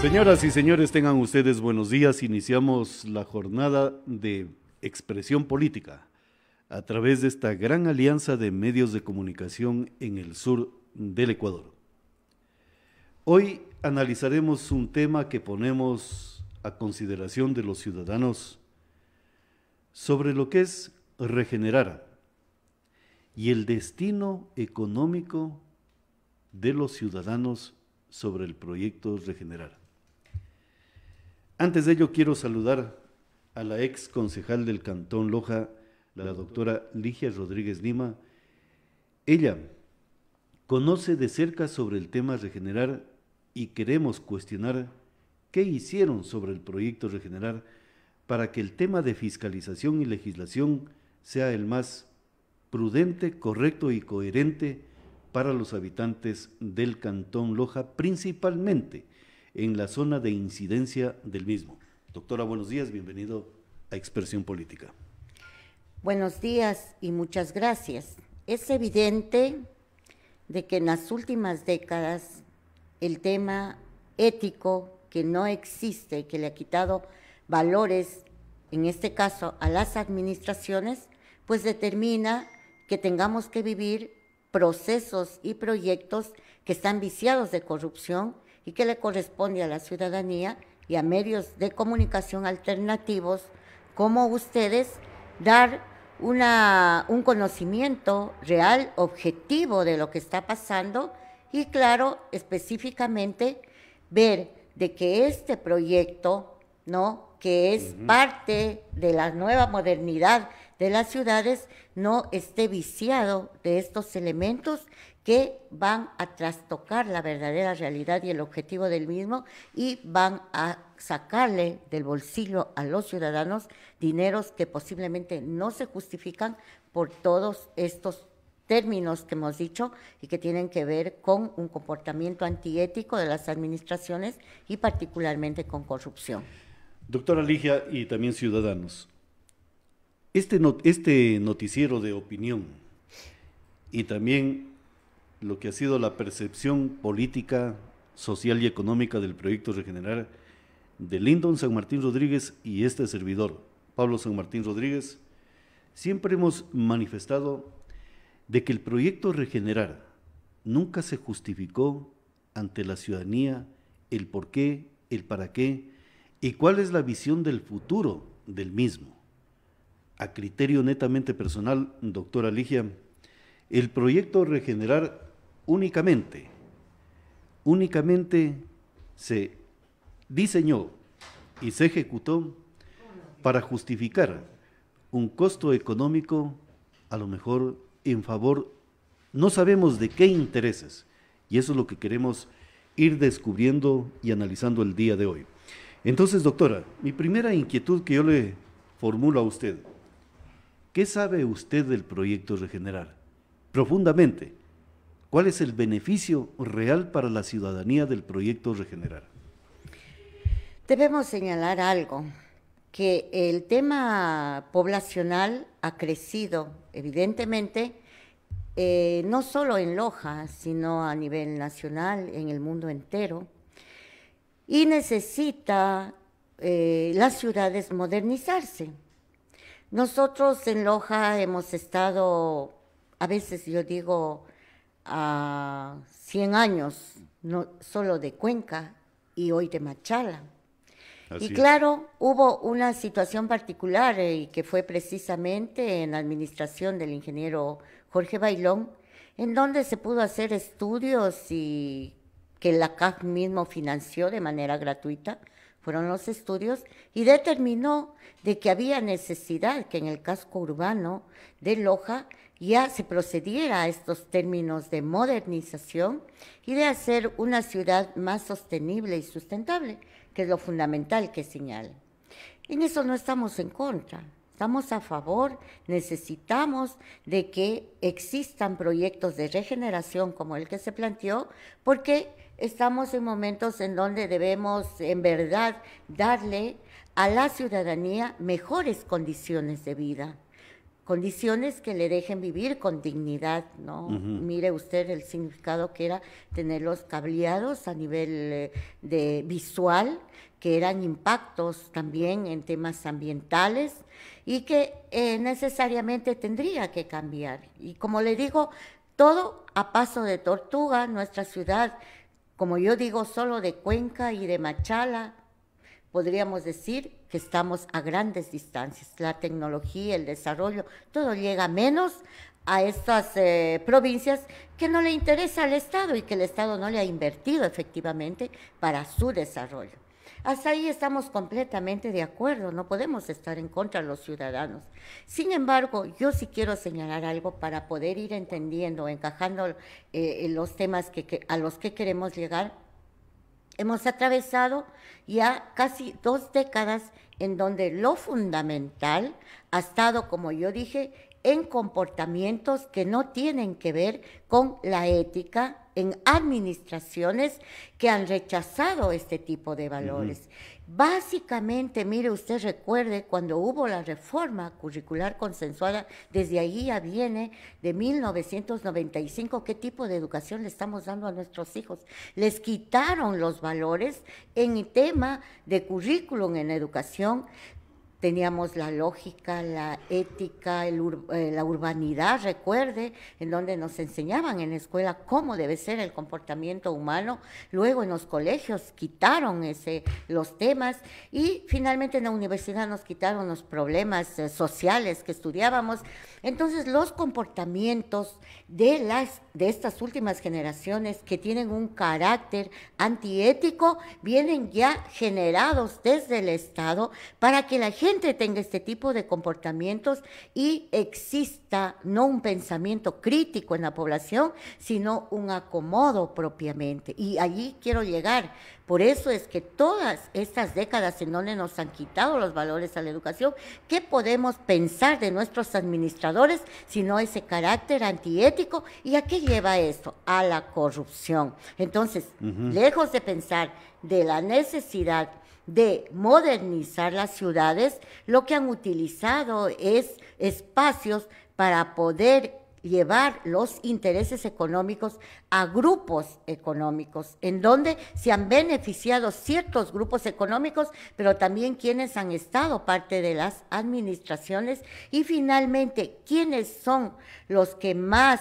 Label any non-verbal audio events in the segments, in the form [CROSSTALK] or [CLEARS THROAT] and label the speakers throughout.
Speaker 1: Señoras y señores, tengan ustedes buenos días. Iniciamos la jornada de expresión política a través de esta gran alianza de medios de comunicación en el sur del Ecuador. Hoy analizaremos un tema que ponemos a consideración de los ciudadanos sobre lo que es regenerar y el destino económico de los ciudadanos sobre el proyecto Regenerar. Antes de ello, quiero saludar a la ex concejal del Cantón Loja, la doctora Ligia Rodríguez Lima. Ella conoce de cerca sobre el tema Regenerar y queremos cuestionar qué hicieron sobre el proyecto Regenerar para que el tema de fiscalización y legislación sea el más prudente, correcto y coherente para los habitantes del Cantón Loja, principalmente en la zona de incidencia del mismo. Doctora, buenos días, bienvenido a Expresión Política.
Speaker 2: Buenos días y muchas gracias. Es evidente de que en las últimas décadas el tema ético que no existe, que le ha quitado valores, en este caso a las administraciones, pues determina que tengamos que vivir procesos y proyectos que están viciados de corrupción y que le corresponde a la ciudadanía y a medios de comunicación alternativos como ustedes dar una, un conocimiento real, objetivo de lo que está pasando y claro, específicamente ver de que este proyecto, ¿no? que es parte de la nueva modernidad de las ciudades, no esté viciado de estos elementos que van a trastocar la verdadera realidad y el objetivo del mismo y van a sacarle del bolsillo a los ciudadanos dineros que posiblemente no se justifican por todos estos términos que hemos dicho y que tienen que ver con un comportamiento antiético de las administraciones y particularmente con corrupción.
Speaker 1: Doctora Ligia y también ciudadanos, este, este noticiero de opinión y también lo que ha sido la percepción política, social y económica del proyecto Regenerar de Lindon San Martín Rodríguez y este servidor, Pablo San Martín Rodríguez, siempre hemos manifestado de que el proyecto Regenerar nunca se justificó ante la ciudadanía el por qué, el para qué y cuál es la visión del futuro del mismo. A criterio netamente personal, doctora Ligia, el proyecto Regenerar únicamente, únicamente se diseñó y se ejecutó para justificar un costo económico a lo mejor en favor, no sabemos de qué intereses, y eso es lo que queremos ir descubriendo y analizando el día de hoy. Entonces, doctora, mi primera inquietud que yo le formulo a usted, ¿qué sabe usted del proyecto Regenerar? Profundamente, ¿Cuál es el beneficio real para la ciudadanía del proyecto Regenerar?
Speaker 2: Debemos señalar algo, que el tema poblacional ha crecido, evidentemente, eh, no solo en Loja, sino a nivel nacional, en el mundo entero, y necesita eh, las ciudades modernizarse. Nosotros en Loja hemos estado, a veces yo digo, a 100 años no, solo de Cuenca y hoy de Machala. y claro, hubo una situación particular eh, y que fue precisamente en la administración del ingeniero Jorge Bailón, en donde se pudo hacer estudios y que la CAF mismo financió de manera gratuita, fueron los estudios, y determinó de que había necesidad que en el casco urbano de Loja ya se procediera a estos términos de modernización y de hacer una ciudad más sostenible y sustentable, que es lo fundamental que señala. En eso no estamos en contra, estamos a favor, necesitamos de que existan proyectos de regeneración como el que se planteó, porque estamos en momentos en donde debemos en verdad darle a la ciudadanía mejores condiciones de vida condiciones que le dejen vivir con dignidad, ¿no? Mire usted el significado que era tenerlos cableados a nivel eh, de visual, que eran impactos también en temas ambientales y que eh, necesariamente tendría que cambiar. Y como le digo, todo a paso de tortuga, nuestra ciudad, como yo digo, solo de Cuenca y de Machala, podríamos decir que estamos a grandes distancias. La tecnología, el desarrollo, todo llega menos a estas eh, provincias que no le interesa al Estado y que el Estado no le ha invertido efectivamente para su desarrollo. Hasta ahí estamos completamente de acuerdo, no podemos estar en contra de los ciudadanos. Sin embargo, yo sí quiero señalar algo para poder ir entendiendo, encajando eh, los temas a los que queremos llegar hemos atravesado ya casi dos décadas en donde lo fundamental ha estado, como yo dije, en comportamientos que no tienen que ver con la ética, en administraciones que han rechazado este tipo de valores. Básicamente, mire, usted recuerde, cuando hubo la reforma curricular consensuada, desde ahí ya viene de 1995, ¿qué tipo de educación le estamos dando a nuestros hijos? Les quitaron los valores en el tema de currículum en educación, teníamos la lógica, la ética, eh, la urbanidad, recuerde, en donde nos enseñaban en la escuela cómo debe ser el comportamiento humano. Luego en los colegios quitaron ese, los temas y finalmente en la universidad nos quitaron los problemas eh, sociales que estudiábamos. Entonces los comportamientos de, las, de estas últimas generaciones que tienen un carácter antiético vienen ya generados desde el Estado para que la gente gente tenga este tipo de comportamientos y exista no un pensamiento crítico en la población, sino un acomodo propiamente. Y allí quiero llegar. Por eso es que todas estas décadas en donde nos han quitado los valores a la educación, ¿qué podemos pensar de nuestros administradores si no ese carácter antiético? ¿Y a qué lleva esto? A la corrupción. Entonces,
Speaker 1: lejos
Speaker 2: de pensar de la necesidad de modernizar las ciudades, lo que han utilizado es espacios para poder llevar los intereses económicos a grupos económicos, en donde se han beneficiado ciertos grupos económicos, pero también quienes han estado parte de las administraciones y finalmente quienes son los que más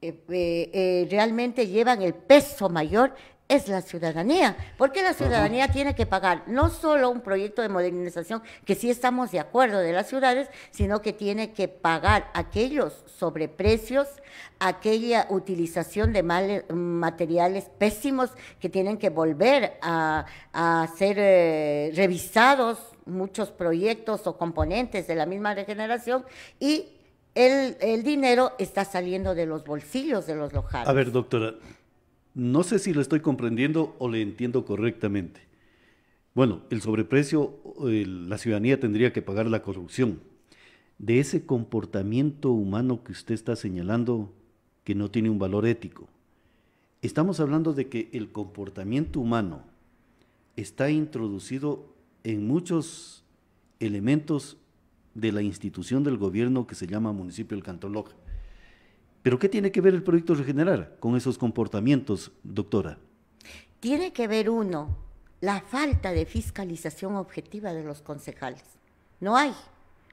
Speaker 2: eh, eh, eh, realmente llevan el peso mayor es la ciudadanía. porque la ciudadanía tiene que pagar no solo un proyecto de modernización, que sí estamos de acuerdo de las ciudades, sino que tiene que pagar aquellos sobreprecios, aquella utilización de materiales pésimos que tienen que volver a, ser eh, revisados muchos proyectos o componentes de la misma regeneración y el, dinero está saliendo de los bolsillos de los lojales. A
Speaker 1: ver, doctora, no sé si lo estoy comprendiendo o le entiendo correctamente. Bueno, el sobreprecio, la ciudadanía tendría que pagar la corrupción. De ese comportamiento humano que usted está señalando que no tiene un valor ético. Estamos hablando de que el comportamiento humano está introducido en muchos elementos de la institución del gobierno que se llama municipio del Cantón pero ¿qué tiene que ver el proyecto Regenerar con esos comportamientos, doctora?
Speaker 2: Tiene que ver uno, la falta de fiscalización objetiva de los concejales. No hay.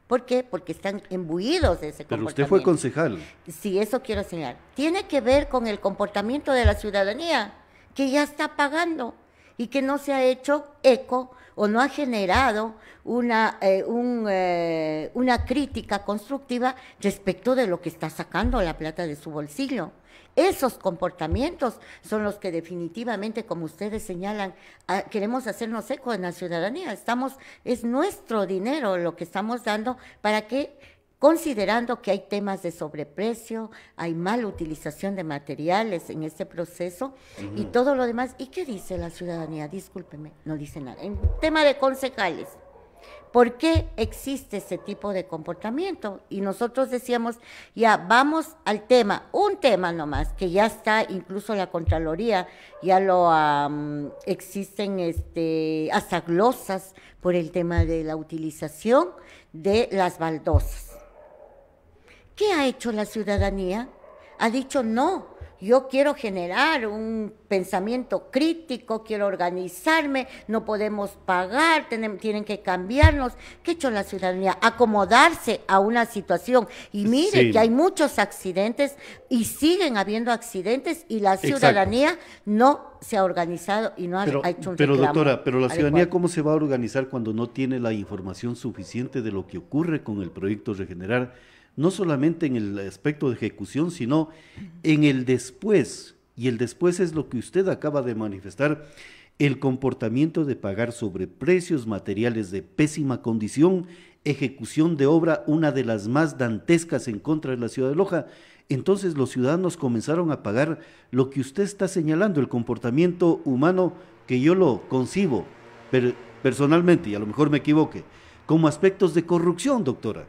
Speaker 2: ¿Por qué? Porque están embuidos de ese comportamiento. Pero usted fue concejal. Sí, eso quiero señalar. Tiene que ver con el comportamiento de la ciudadanía, que ya está pagando y que no se ha hecho eco o no ha generado una, eh, eh, una crítica constructiva respecto de lo que está sacando la plata de su bolsillo. Esos comportamientos son los que definitivamente, como ustedes señalan, ah, queremos hacernos eco en la ciudadanía. Estamos, es nuestro dinero lo que estamos dando para que considerando que hay temas de sobreprecio, hay mala utilización de materiales en este proceso y todo lo demás. ¿Y qué dice la ciudadanía? Discúlpeme, no dice nada. En tema de concejales, ¿Por qué existe ese tipo de comportamiento? Y nosotros decíamos, ya vamos al tema, un tema nomás, que ya está incluso la Contraloría, ya lo existen este, hasta glosas por el tema de la utilización de las baldosas. ¿Qué ha hecho la ciudadanía? Ha dicho no. Yo quiero generar un pensamiento crítico, quiero organizarme, no podemos pagar, tienen, que cambiarnos. ¿Qué ha hecho la ciudadanía? Acomodarse a una situación. Y mire que hay muchos accidentes y siguen habiendo accidentes y la ciudadanía no se ha organizado y no ha, hecho un Pero doctora, pero la ciudadanía
Speaker 1: cómo se va a organizar cuando no tiene la información suficiente de lo que ocurre con el proyecto Regenerar? no solamente en el aspecto de ejecución, sino en el después. Y el después es lo que usted acaba de manifestar, el comportamiento de pagar sobre precios materiales de pésima condición, ejecución de obra, una de las más dantescas en contra de la ciudad de Loja. Entonces los ciudadanos comenzaron a pagar lo que usted está señalando, el comportamiento humano que yo lo concibo personalmente, y a lo mejor me equivoque, como aspectos de corrupción, doctora.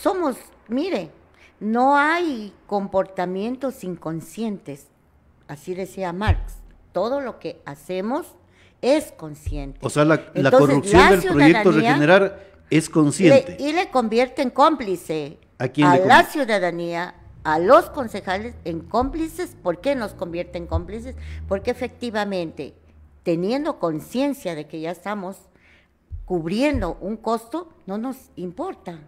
Speaker 2: Somos, mire, no hay comportamientos inconscientes, así decía Marx. Todo lo que hacemos es consciente. O sea, la, corrupción del proyecto Regenerar
Speaker 1: es consciente.
Speaker 2: y le convierte en cómplice
Speaker 1: a, la
Speaker 2: ciudadanía, a los concejales en cómplices. ¿Por qué nos convierte en cómplices? Porque efectivamente, teniendo conciencia de que ya estamos cubriendo un costo, no nos importa.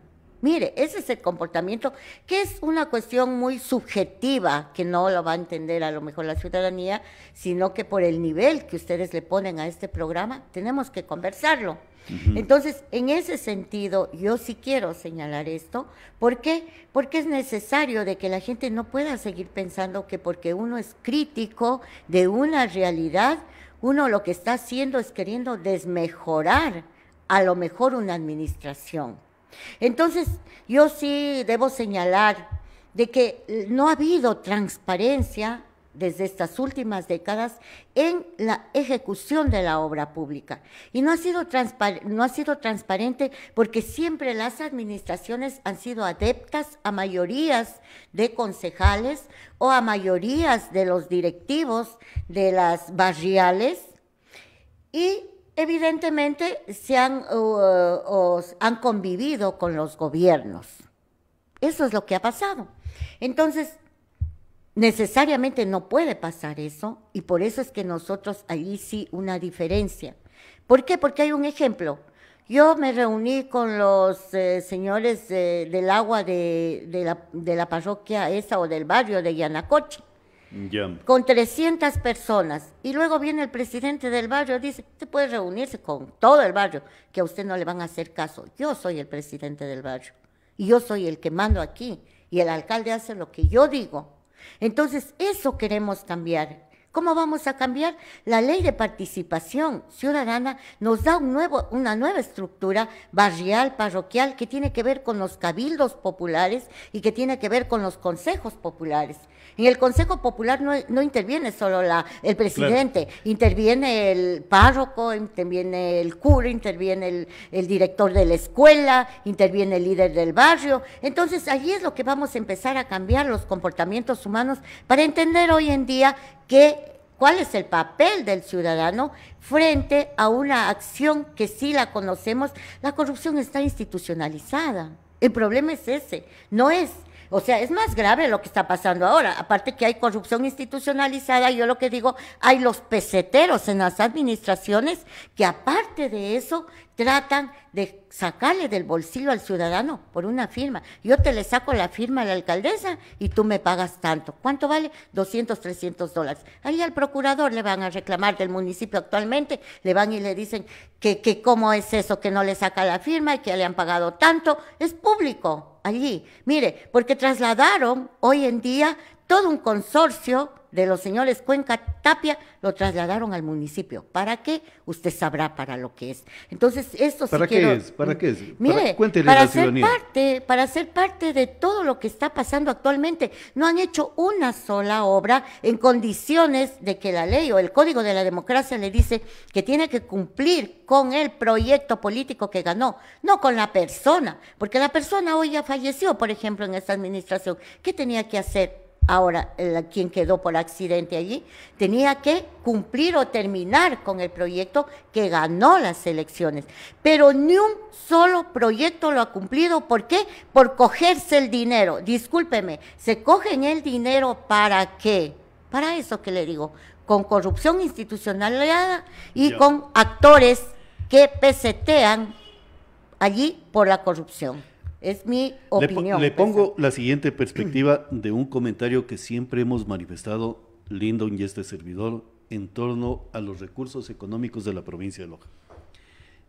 Speaker 2: Mire, ese es el comportamiento, que es una cuestión muy subjetiva, que no lo va a entender a lo mejor la ciudadanía, sino que por el nivel que ustedes le ponen a este programa, tenemos que conversarlo. Entonces, en ese sentido, yo sí quiero señalar esto. ¿Por qué? Porque es necesario de que la gente no pueda seguir pensando que porque uno es crítico de una realidad, uno lo que está haciendo es queriendo desmejorar a lo mejor una administración. Entonces, yo sí debo señalar de que eh, no ha habido transparencia desde estas últimas décadas en la ejecución de la obra pública. Y no ha sido, no ha sido transparente porque siempre las administraciones han sido adeptas a mayorías de concejales o a mayorías de los directivos de las barriales y evidentemente se han, uh, uh, han convivido con los gobiernos. Eso es lo que ha pasado. Entonces, necesariamente no puede pasar eso y por eso es que nosotros ahí sí una diferencia. ¿Por qué? Porque hay un ejemplo. Yo me reuní con los eh, señores del agua de, la, parroquia esa o del barrio de Yanacochi. Con 300 personas. Y luego viene el presidente del barrio y dice, usted puede reunirse con todo el barrio, que a usted no le van a hacer caso. Yo soy el presidente del barrio. Y yo soy el que mando aquí. Y el alcalde hace lo que yo digo. Entonces, eso queremos cambiar. ¿Cómo vamos a cambiar? La ley de participación ciudadana nos da una nueva estructura barrial, parroquial, que tiene que ver con los cabildos populares y que tiene que ver con los consejos populares. En el Consejo Popular no, interviene solo el presidente, interviene el párroco, interviene el cura, interviene el, el director de la escuela, interviene el líder del barrio. Entonces, allí es lo que vamos a empezar a cambiar los comportamientos humanos para entender hoy en día cuál es el papel del ciudadano frente a una acción que sí la conocemos. La corrupción está institucionalizada. El problema es ese, no es o sea, es más grave lo que está pasando ahora. Aparte que hay corrupción institucionalizada, yo lo que digo, hay los peseteros en las administraciones que aparte de eso tratan de sacarle del bolsillo al ciudadano por una firma. Yo te le saco la firma a la alcaldesa y tú me pagas tanto. ¿Cuánto vale? 200, 300 dólares. Ahí al procurador le van a reclamar del municipio actualmente, le van y le dicen que, que cómo es eso que no le saca la firma y que le han pagado tanto. Es público allí. Mire, porque trasladaron hoy en día todo un consorcio de los señores Cuenca Tapia lo trasladaron al municipio. ¿Para qué? Usted sabrá para lo que es. Entonces, esto sí ¿Para qué es? ¿Para qué
Speaker 1: es? Mire, para, ser
Speaker 2: parte, para ser parte de todo lo que está pasando actualmente. No han hecho una sola obra en condiciones de que la ley o el Código de la Democracia le dice que tiene que cumplir con el proyecto político que ganó, no con la persona, porque la persona hoy ya falleció, por ejemplo, en esta administración. ¿Qué tenía que hacer? ahora quien quedó por accidente allí, tenía que cumplir o terminar con el proyecto que ganó las elecciones. Pero ni un solo proyecto lo ha cumplido. ¿Por qué? Por cogerse el dinero. Discúlpeme, se cogen el dinero para qué? Para eso que le digo, con corrupción institucional y con actores que pesetean allí por la corrupción. Es mi opinión. Le,
Speaker 1: pongo la siguiente perspectiva de un comentario que siempre hemos manifestado Lindon y este servidor en torno a los recursos económicos de la provincia de Loja.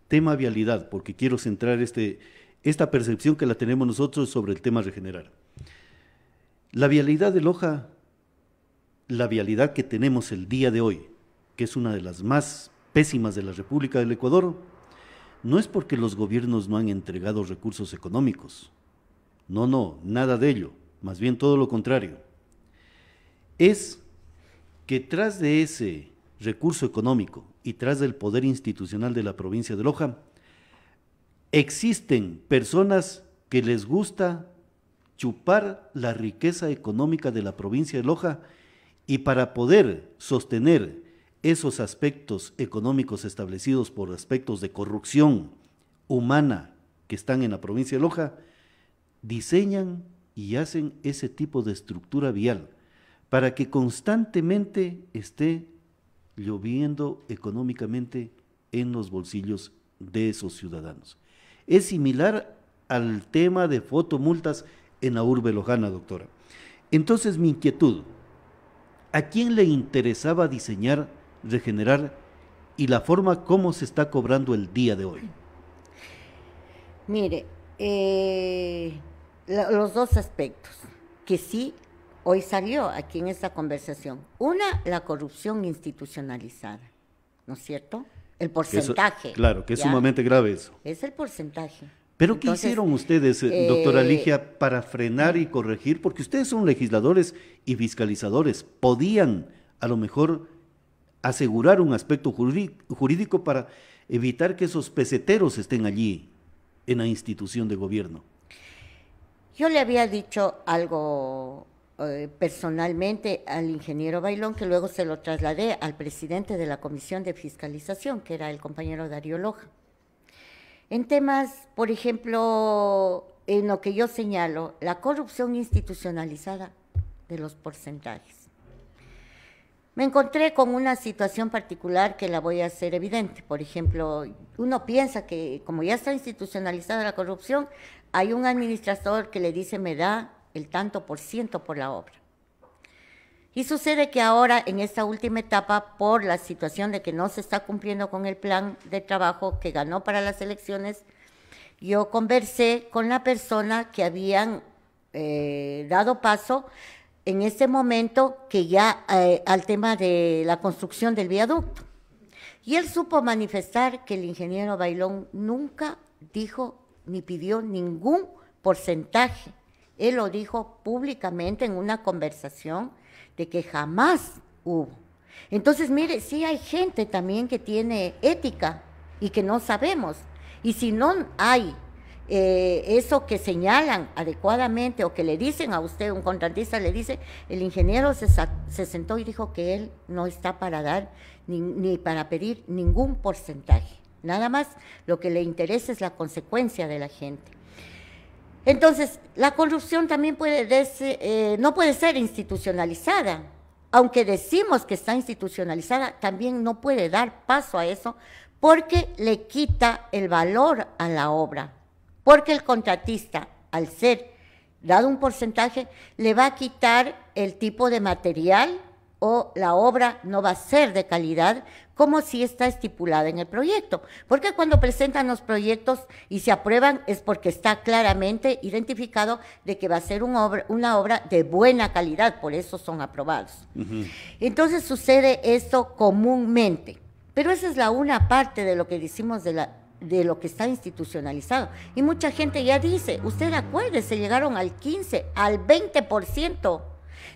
Speaker 1: Tema vialidad, porque quiero centrar este, esta percepción que la tenemos nosotros sobre el tema regenerar. La vialidad de Loja, la vialidad que tenemos el día de hoy, que es una de las más pésimas de la República del Ecuador, no es porque los gobiernos no han entregado recursos económicos. No, no, nada de ello. Más bien todo lo contrario. Es que tras de ese recurso económico y tras del poder institucional de la provincia de Loja, existen personas que les gusta chupar la riqueza económica de la provincia de Loja y para poder sostener esos aspectos económicos establecidos por aspectos de corrupción humana que están en la provincia de Loja, diseñan y hacen ese tipo de estructura vial para que constantemente esté lloviendo económicamente en los bolsillos de esos ciudadanos. Es similar al tema de fotomultas en la urbe lojana, doctora. Entonces mi inquietud, ¿a quién le interesaba diseñar regenerar y la forma como se está cobrando el día de hoy?
Speaker 2: Mire, eh, los dos aspectos que sí hoy salió aquí en esta conversación. Una, la corrupción institucionalizada, ¿no es cierto? El porcentaje. claro, que es sumamente grave eso. Es el porcentaje. Pero ¿qué hicieron
Speaker 1: ustedes, eh, eh, doctora Ligia, para frenar y corregir? Porque ustedes son legisladores y fiscalizadores. Podían, a lo mejor, asegurar un aspecto jurídico para evitar que esos peseteros estén allí en la institución de gobierno.
Speaker 2: Yo le había dicho algo eh, personalmente al ingeniero Bailón, que luego se lo trasladé al presidente de la Comisión de Fiscalización, que era el compañero Darío Loja. En temas, por ejemplo, en lo que yo señalo, la corrupción institucionalizada de los porcentajes. Me encontré con una situación particular que la voy a hacer evidente. Por ejemplo, uno piensa que como ya está institucionalizada la corrupción, hay un administrador que le dice me da el tanto por ciento por la obra. Y sucede que ahora, en esta última etapa, por la situación de que no se está cumpliendo con el plan de trabajo que ganó para las elecciones, yo conversé con la persona que habían eh, dado paso en este momento que ya eh, al tema de la construcción del viaducto. Y él supo manifestar que el ingeniero Bailón nunca dijo ni pidió ningún porcentaje. Él lo dijo públicamente en una conversación de que jamás hubo. Entonces, mire, sí hay gente también que tiene ética y que no sabemos. Y si no hay eh, eso que señalan adecuadamente o que le dicen a usted, un contratista le dice, el ingeniero se, sentó y dijo que él no está para dar ni, para pedir ningún porcentaje. Nada más lo que le interesa es la consecuencia de la gente. Entonces, la corrupción también puede eh, no puede ser institucionalizada. Aunque decimos que está institucionalizada, también no puede dar paso a eso porque le quita el valor a la obra porque el contratista, al ser dado un porcentaje, le va a quitar el tipo de material o la obra no va a ser de calidad como si está estipulada en el proyecto. Porque cuando presentan los proyectos y se aprueban es porque está claramente identificado de que va a ser una obra de buena calidad, por eso son aprobados. Entonces sucede esto comúnmente. Pero esa es la una parte de lo que decimos de la de lo que está institucionalizado. Y mucha gente ya dice, usted acuerde, se llegaron al 15, al 20%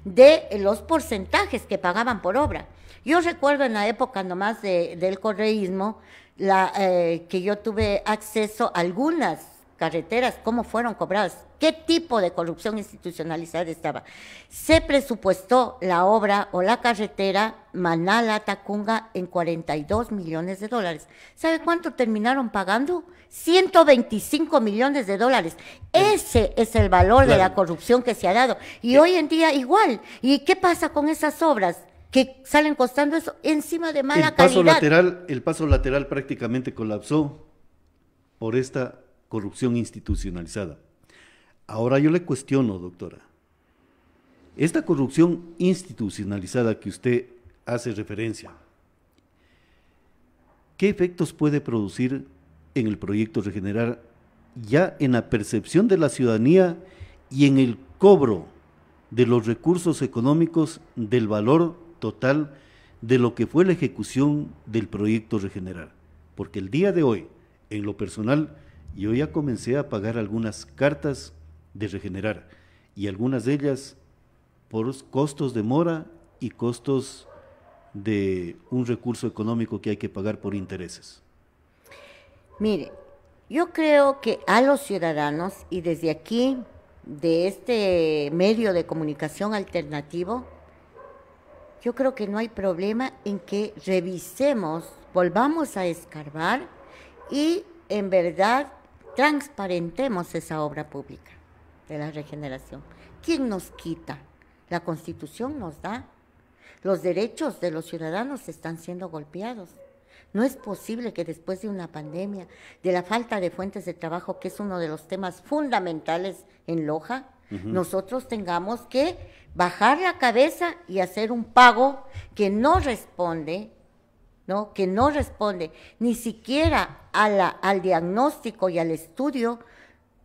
Speaker 2: de los porcentajes que pagaban por obra. Yo recuerdo en la época nomás del correísmo la, eh, que yo tuve acceso a algunas carreteras, cómo fueron cobradas, qué tipo de corrupción institucionalizada estaba. Se presupuestó la obra o la carretera Manala-Tacunga en 42 millones de dólares. ¿Sabe cuánto terminaron pagando? 125 millones de dólares. Ese es el valor de la corrupción que se ha dado. Y hoy en día igual. ¿Y qué pasa con esas obras? que salen costando eso encima de mala el Lateral,
Speaker 1: el paso lateral prácticamente colapsó por esta corrupción institucionalizada. Ahora yo le cuestiono, doctora, esta corrupción institucionalizada que usted hace referencia, ¿qué efectos puede producir en el proyecto Regenerar ya en la percepción de la ciudadanía y en el cobro de los recursos económicos del valor total de lo que fue la ejecución del proyecto Regenerar? Porque el día de hoy, en lo personal, yo ya comencé a pagar algunas cartas de regenerar y algunas de ellas por costos de mora y costos de un recurso económico que hay que pagar por intereses.
Speaker 2: Mire, yo creo que a los ciudadanos y desde aquí, de este medio de comunicación alternativo, yo creo que no hay problema en que revisemos, volvamos a escarbar y en verdad transparentemos esa obra pública de la regeneración. ¿Quién nos quita? La constitución nos da. Los derechos de los ciudadanos están siendo golpeados. No es posible que después de una pandemia, de la falta de fuentes de trabajo, que es uno de los temas fundamentales en Loja, nosotros tengamos que bajar la cabeza y hacer un pago que no responde que no responde ni siquiera al diagnóstico y al estudio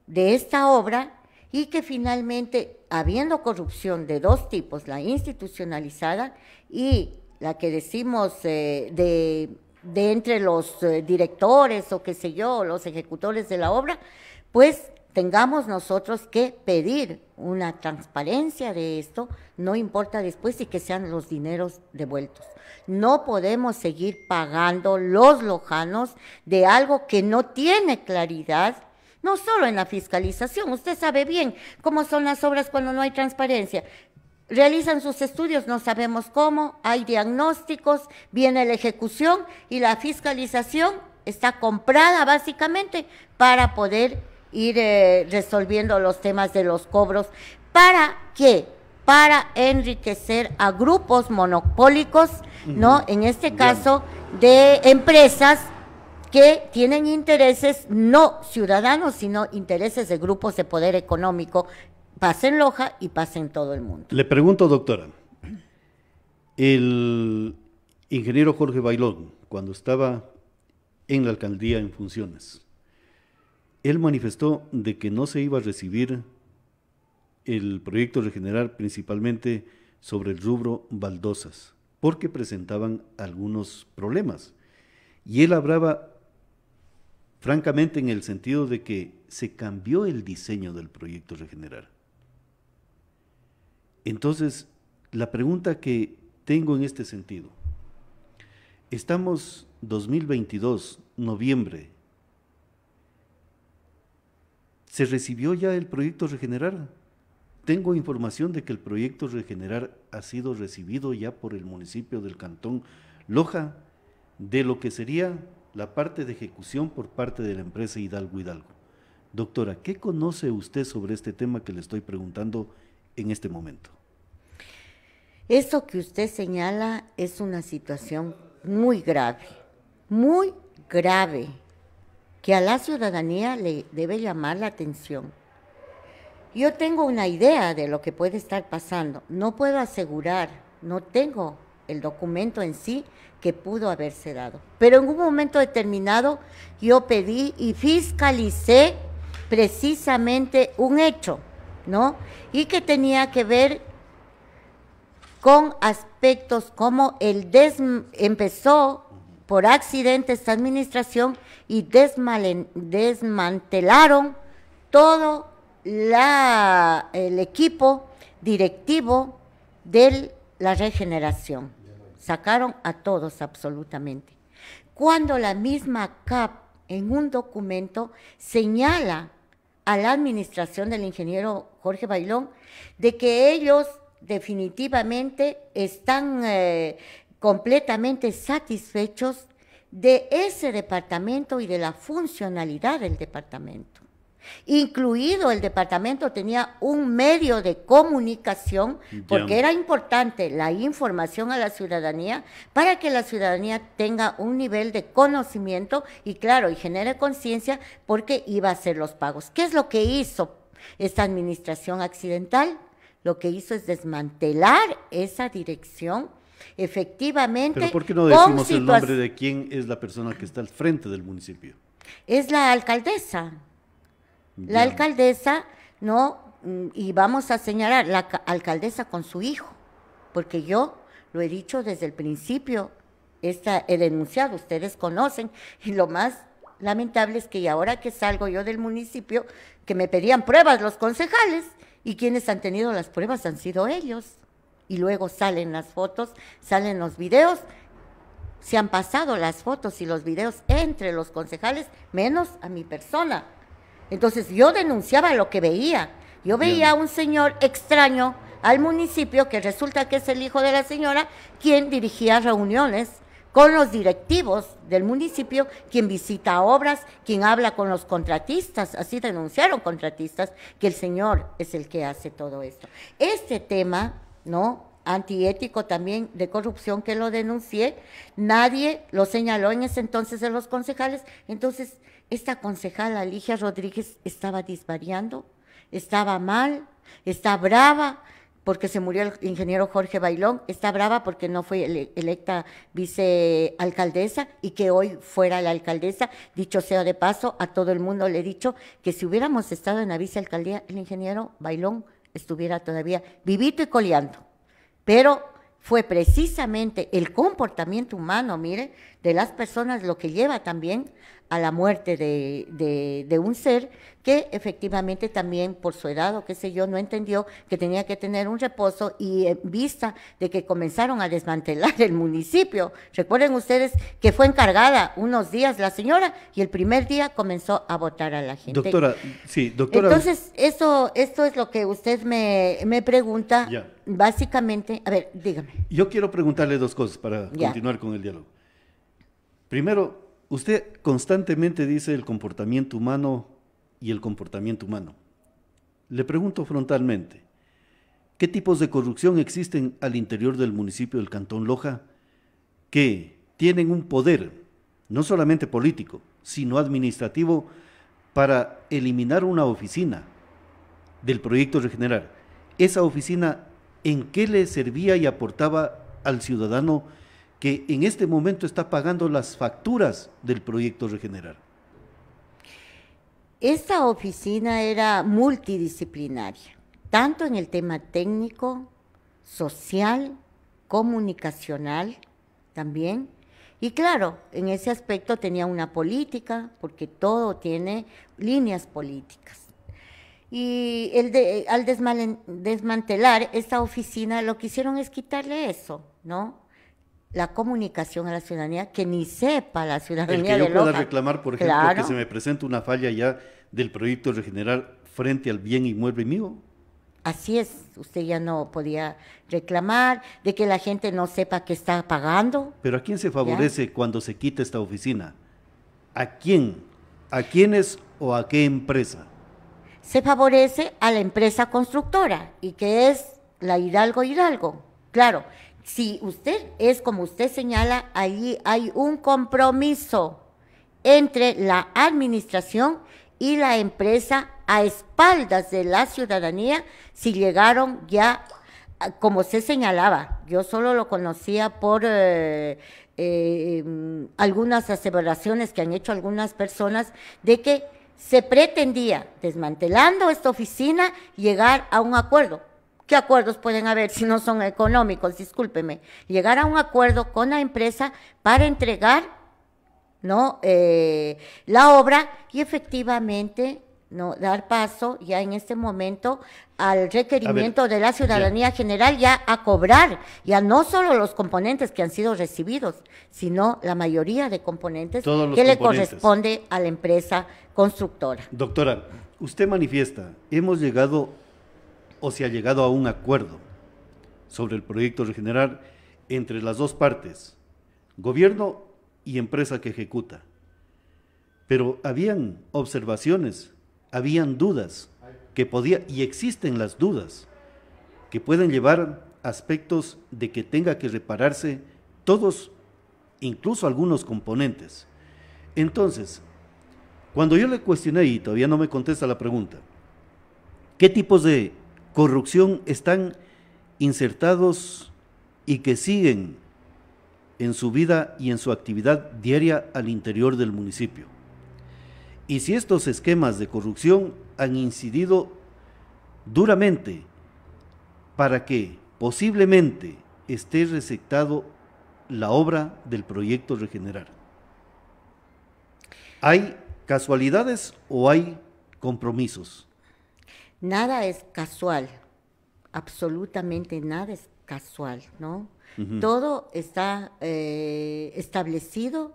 Speaker 2: de esta obra y que finalmente, habiendo corrupción de dos tipos, la institucionalizada y la que decimos eh, de, entre los eh, directores o qué sé yo, los ejecutores de la obra, pues tengamos nosotros que pedir una transparencia de esto, no importa después y que sean los dineros devueltos. No podemos seguir pagando los lojanos de algo que no tiene claridad, no solo en la fiscalización, usted sabe bien cómo son las obras cuando no hay transparencia. Realizan sus estudios, no sabemos cómo, hay diagnósticos, viene la ejecución y la fiscalización está comprada básicamente para poder ir eh, resolviendo los temas de los cobros. ¿Para qué? Para enriquecer a grupos monopólicos, ¿no? En este caso, de empresas que tienen intereses no ciudadanos, sino intereses de grupos de poder económico, pasen en Loja y pasen en todo el
Speaker 1: mundo. Le pregunto, doctora, el ingeniero Jorge Bailón, cuando estaba en la alcaldía en funciones, él manifestó de que no se iba a recibir el proyecto Regenerar principalmente sobre el rubro baldosas, porque presentaban algunos problemas. Y él hablaba francamente en el sentido de que se cambió el diseño del proyecto Regenerar. Entonces, la pregunta que tengo en este sentido, estamos 2022, noviembre, ¿Se recibió ya el proyecto Regenerar? Tengo información de que el proyecto Regenerar ha sido recibido ya por el municipio del Cantón Loja de lo que sería la parte de ejecución por parte de la empresa Hidalgo Hidalgo. Doctora, ¿qué conoce usted sobre este tema que le estoy preguntando en este momento?
Speaker 2: Eso que usted señala es una situación muy grave, muy grave, que a la ciudadanía le debe llamar la atención. Yo tengo una idea de lo que puede estar pasando. No puedo asegurar, no tengo el documento en sí que pudo haberse dado. Pero en un momento determinado yo pedí y fiscalicé precisamente un hecho, ¿no? Y que tenía que ver con aspectos como el des empezó por accidente esta administración y desmantelaron todo el equipo directivo de la regeneración. Sacaron a todos absolutamente. Cuando la misma CAP en un documento señala a la administración del ingeniero Jorge Bailón de que ellos definitivamente están eh, completamente satisfechos de ese departamento y de la funcionalidad del departamento. Incluido el departamento tenía un medio de comunicación porque era importante la información a la ciudadanía para que la ciudadanía tenga un nivel de conocimiento y claro, y genere conciencia porque iba a hacer los pagos. ¿Qué es lo que hizo esta administración accidental? Lo que hizo es desmantelar esa dirección Efectivamente. por qué no decimos el nombre
Speaker 1: de quién es la persona que está al frente del municipio?
Speaker 2: Es la alcaldesa. La alcaldesa, no, mm, y vamos a señalar, la alcaldesa con su hijo, porque yo lo he dicho desde el principio, esta, he denunciado ustedes conocen, y lo más lamentable es que ahora que salgo yo del municipio, que me pedían pruebas los concejales, y quienes han tenido las pruebas han sido ellos y luego salen las fotos, salen los videos. Se han pasado las fotos y los videos entre los concejales, menos a mi persona. Entonces yo denunciaba lo que veía. Yo veía a un señor extraño al municipio, que resulta que es el hijo de la señora, quien dirigía reuniones con los directivos del municipio, quien visita obras, quien habla con los contratistas, así denunciaron contratistas, que el señor es el que hace todo esto. Este tema ¿no? antiético también de corrupción que lo denuncié, nadie lo señaló en ese entonces de los concejales, entonces esta concejala Ligia Rodríguez estaba disvariando, estaba mal, está brava porque se murió el ingeniero Jorge Bailón, está brava porque no fue electa vicealcaldesa y que hoy fuera la alcaldesa. Dicho sea de paso, a todo el mundo le he dicho que si hubiéramos estado en la vicealcaldía, el ingeniero Bailón estuviera todavía vivito y coleando. Pero fue precisamente el comportamiento humano, mire, de las personas, lo que lleva también a la muerte de, un ser que efectivamente también por su edad o qué sé yo no entendió que tenía que tener un reposo y en eh, vista de que comenzaron a desmantelar el municipio. Recuerden ustedes que fue encargada unos días la señora y el primer día comenzó a votar a la gente. Doctora,
Speaker 1: sí, doctora. Entonces,
Speaker 2: eso esto es lo que usted me, me pregunta. Básicamente, a ver, dígame.
Speaker 1: Yo quiero preguntarle dos cosas para continuar con el diálogo. Primero, usted constantemente dice el comportamiento humano y el comportamiento humano. Le pregunto frontalmente, ¿qué tipos de corrupción existen al interior del municipio del Cantón Loja que tienen un poder, no solamente político, sino administrativo, para eliminar una oficina del proyecto Regenerar? Esa oficina, ¿en qué le servía y aportaba al ciudadano? que en este momento está pagando las facturas del proyecto Regenerar?
Speaker 2: Esta oficina era multidisciplinaria, tanto en el tema técnico, social, comunicacional también. Y claro, en ese aspecto tenía una política, porque todo tiene líneas políticas. Y al desmantelar esta oficina, lo que hicieron es quitarle eso, ¿no? la comunicación a la ciudadanía, que ni sepa la ciudadanía. El que yo pueda reclamar, por ejemplo, que se
Speaker 1: me presenta una falla ya del proyecto regenerar frente al bien inmueble mío.
Speaker 2: Así es, usted ya no podía reclamar de que la gente no sepa que está pagando.
Speaker 1: Pero ¿a quién se favorece cuando se quita esta oficina? ¿A quién? ¿A quiénes o a qué empresa?
Speaker 2: Se favorece a la empresa constructora y que es la Hidalgo Hidalgo. Claro, si usted es como usted señala, allí hay un compromiso entre la administración y la empresa a espaldas de la ciudadanía si llegaron ya, ah, como se señalaba, yo solo lo conocía por eh, eh, mm, algunas aseveraciones que han hecho algunas personas de que se pretendía, desmantelando esta oficina, llegar a un acuerdo ¿Qué acuerdos pueden haber si no son económicos? Discúlpeme. Llegar a un acuerdo con la empresa para entregar ¿no? Eh, la obra y efectivamente no dar paso ya en este momento al requerimiento de la ciudadanía general ya a cobrar ya no solo los componentes que han sido recibidos sino la mayoría de componentes que le corresponde a la empresa constructora
Speaker 1: doctora usted manifiesta hemos llegado o se ha llegado a un acuerdo sobre el proyecto Regenerar entre las dos partes, gobierno y empresa que ejecuta. Pero habían observaciones, habían dudas que podía y existen las dudas que pueden llevar aspectos de que tenga que repararse todos, incluso algunos componentes. Entonces, cuando yo le cuestioné y todavía no me contesta la pregunta, ¿qué tipos de corrupción están insertados y que siguen en su vida y en su actividad diaria al interior del municipio. Y si estos esquemas de corrupción han incidido duramente para que posiblemente esté receptado la obra del proyecto Regenerar. ¿Hay casualidades o hay compromisos?
Speaker 2: nada es casual, absolutamente nada es casual, ¿no? Todo está eh, establecido,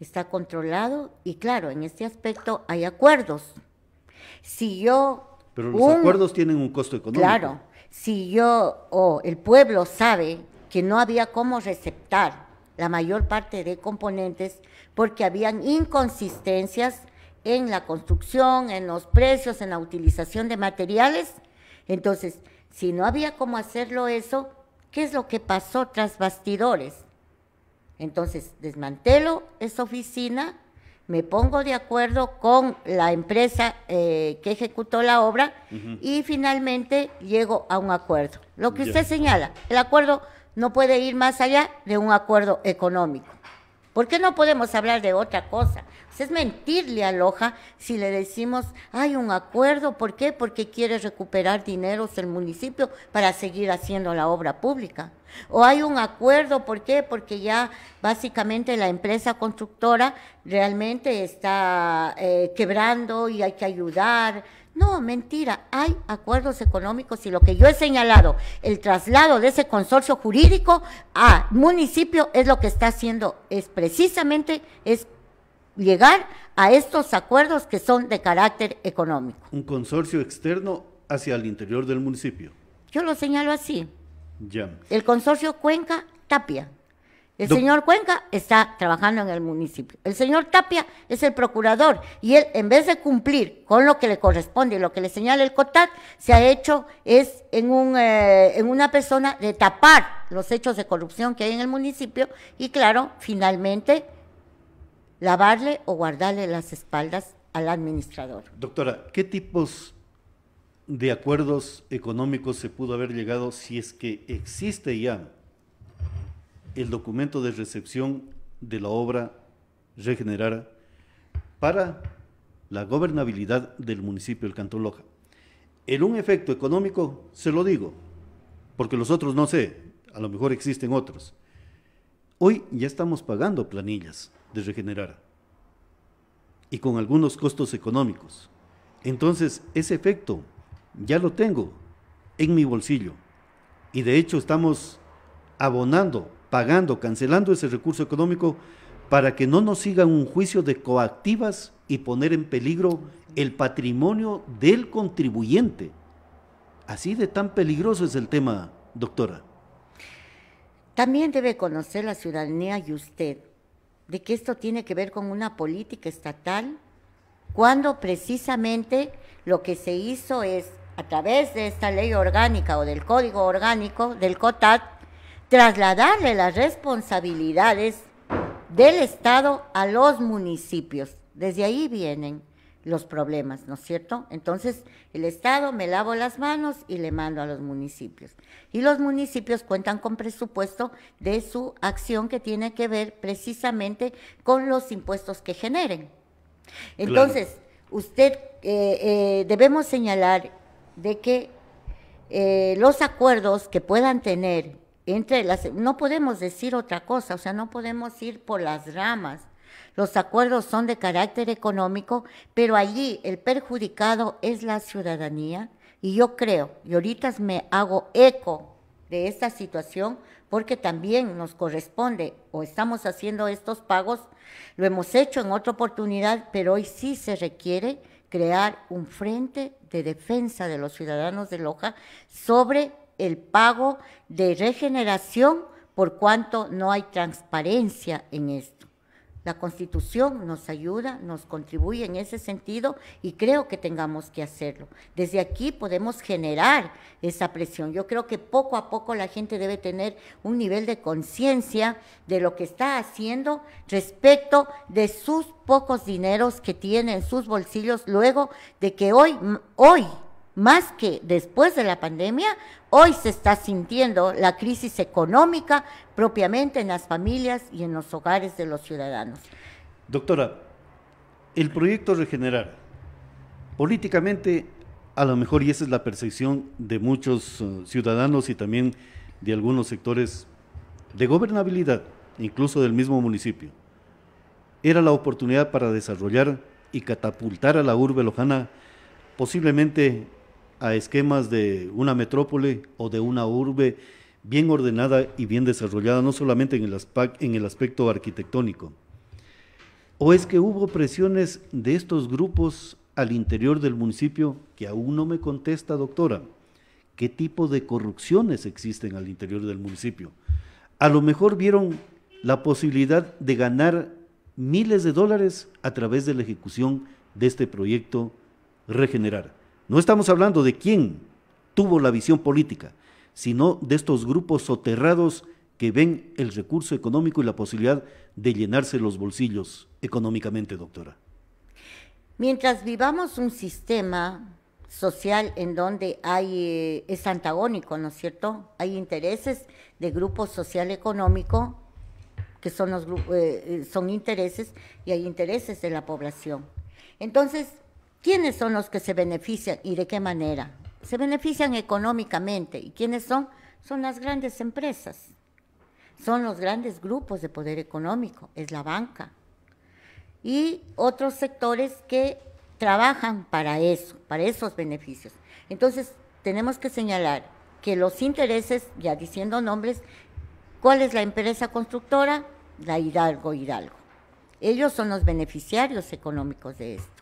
Speaker 2: está controlado y claro, en este aspecto hay acuerdos. Si yo... Pero los acuerdos
Speaker 1: tienen un costo económico. Claro,
Speaker 2: si yo o el pueblo sabe que no había cómo receptar la mayor parte de componentes porque habían inconsistencias en la construcción, en los precios, en la utilización de materiales. Entonces, si no había cómo hacerlo eso, ¿qué es lo que pasó tras bastidores? Entonces, desmantelo esa oficina, me pongo de acuerdo con la empresa eh, que ejecutó la obra y finalmente llego a un acuerdo. Lo que usted señala, el acuerdo no puede ir más allá de un acuerdo económico. ¿Por qué no podemos hablar de otra cosa? Pues es mentirle a Loja si le decimos, hay un acuerdo, ¿por qué? Porque quiere recuperar dineros el municipio para seguir haciendo la obra pública. O hay un acuerdo, ¿por qué? Porque ya básicamente la empresa constructora realmente está eh, quebrando y hay que ayudar. No, mentira, hay acuerdos económicos y lo que yo he señalado, el traslado de ese consorcio jurídico a municipio es lo que está haciendo, es precisamente es llegar a estos acuerdos que son de carácter
Speaker 1: económico. Un consorcio externo hacia el interior del municipio.
Speaker 2: Yo lo señalo así. Ya. El consorcio Cuenca Tapia. El señor Cuenca está trabajando en el municipio. El señor Tapia es el procurador y él, en vez de cumplir con lo que le corresponde y lo que le señala el COTAC, se ha hecho es en, un, eh, en una persona de tapar los hechos de corrupción que hay en el municipio y, claro, finalmente lavarle o guardarle las espaldas al administrador.
Speaker 1: Doctora, ¿qué tipos de acuerdos económicos se pudo haber llegado si es que existe ya el documento de recepción de la obra regenerara para la gobernabilidad del municipio del Cantón Loja. En un efecto económico, se lo digo, porque los otros no sé, a lo mejor existen otros. Hoy ya estamos pagando planillas de Regenerar y con algunos costos económicos. Entonces, ese efecto ya lo tengo en mi bolsillo y de hecho estamos abonando pagando, cancelando ese recurso económico para que no nos sigan un juicio de coactivas y poner en peligro el patrimonio del contribuyente. Así de tan peligroso es el tema, doctora.
Speaker 2: También debe conocer la ciudadanía y usted de que esto tiene que ver con una política estatal, cuando precisamente lo que se hizo es, a través de esta ley orgánica o del código orgánico del COTAT, trasladarle las responsabilidades del Estado a los municipios. Desde ahí vienen los problemas, ¿no es cierto? Entonces, el Estado me lavo las manos y le mando a los municipios. Y los municipios cuentan con presupuesto de su acción que tiene que ver precisamente con los impuestos que generen. Entonces, usted eh, eh, debemos señalar de que eh, los acuerdos que puedan tener entre las, no podemos decir otra cosa, o sea, no podemos ir por las ramas. Los acuerdos son de carácter económico, pero allí el perjudicado es la ciudadanía y yo creo, y ahorita me hago eco de esta situación porque también nos corresponde o estamos haciendo estos pagos, lo hemos hecho en otra oportunidad, pero hoy sí se requiere crear un frente de defensa de los ciudadanos de Loja sobre el pago de regeneración por cuanto no hay transparencia en esto. La constitución nos ayuda, nos contribuye en ese sentido y creo que tengamos que hacerlo. Desde aquí podemos generar esa presión. Yo creo que poco a poco la gente debe tener un nivel de conciencia de lo que está haciendo respecto de sus pocos dineros que tiene en sus bolsillos luego de que hoy, hoy más que después de la pandemia, hoy se está sintiendo la crisis económica propiamente en las familias y en los hogares de los
Speaker 1: ciudadanos. Doctora, el proyecto Regenerar, políticamente, a lo mejor, y esa es la percepción de muchos eh, ciudadanos y también de algunos sectores de gobernabilidad, incluso del mismo municipio, era la oportunidad para desarrollar y catapultar a la urbe lojana posiblemente a esquemas de una metrópole o de una urbe bien ordenada y bien desarrollada, no solamente en el, en el aspecto arquitectónico. ¿O es que hubo presiones de estos grupos al interior del municipio que aún no me contesta, doctora? ¿Qué tipo de corrupciones existen al interior del municipio? A lo mejor vieron la posibilidad de ganar miles de dólares a través de la ejecución de este proyecto Regenerar. No estamos hablando de quién tuvo la visión política, sino de estos grupos soterrados que ven el recurso económico y la posibilidad de llenarse los bolsillos económicamente, doctora.
Speaker 2: Mientras vivamos un sistema social en donde hay, eh, es antagónico, ¿no es cierto? Hay intereses de grupo social económico, que son, los, eh, eh, son intereses, y hay intereses de la población. Entonces, ¿Quiénes son los que se benefician y de qué manera? Se benefician económicamente. ¿Y quiénes son? Son las grandes empresas. Son los grandes grupos de poder económico. Es la banca. Y otros sectores que trabajan para eso, para esos beneficios. Entonces, tenemos que señalar que los intereses, ya diciendo nombres, ¿cuál es la empresa constructora? La Hidalgo Hidalgo. Ellos son los beneficiarios económicos de esto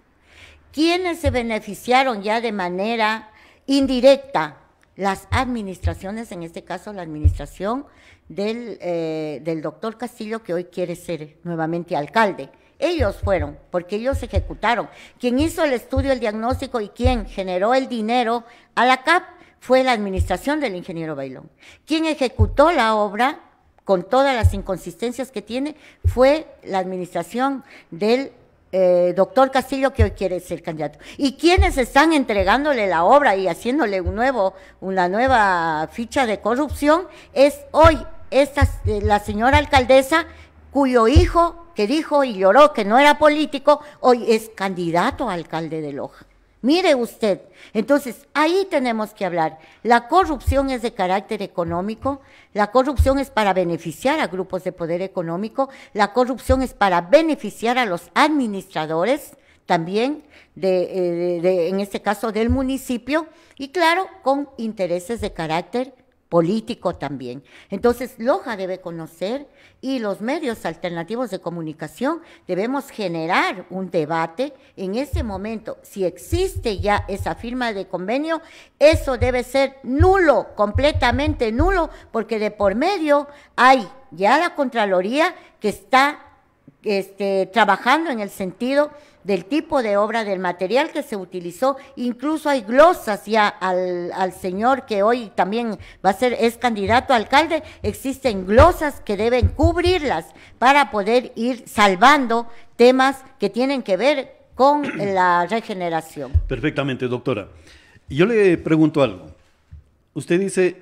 Speaker 2: quienes se beneficiaron ya de manera indirecta, las administraciones, en este caso la administración del, eh, del doctor Castillo, que hoy quiere ser nuevamente alcalde. Ellos fueron, porque ellos ejecutaron. Quien hizo el estudio, el diagnóstico y quien generó el dinero a la CAP fue la administración del ingeniero Bailón. Quien ejecutó la obra, con todas las inconsistencias que tiene, fue la administración del eh, doctor Castillo, que hoy quiere ser candidato. ¿Y quienes están entregándole la obra y haciéndole un nuevo, una nueva ficha de corrupción? Es hoy esta, eh, la señora alcaldesa cuyo hijo que dijo y lloró que no era político, hoy es candidato a alcalde de Loja. Mire usted, entonces ahí tenemos que hablar. La corrupción es de carácter económico, la corrupción es para beneficiar a grupos de poder económico, la corrupción es para beneficiar a los administradores también, de, eh, en este caso del municipio, y claro, con intereses de carácter económico político también. Entonces, Loja debe conocer y los medios alternativos de comunicación debemos generar un debate en ese momento. Si existe ya esa firma de convenio, eso debe ser nulo, completamente nulo, porque de por medio hay ya la Contraloría que está este, trabajando en el sentido del tipo de obra, del material que se utilizó. Incluso hay glosas ya al, al señor que hoy también va a ser, es candidato a alcalde, existen glosas que deben cubrirlas para poder ir salvando temas que tienen que ver con [CLEARS THROAT] la regeneración.
Speaker 1: Perfectamente, doctora. Yo le pregunto algo. Usted dice,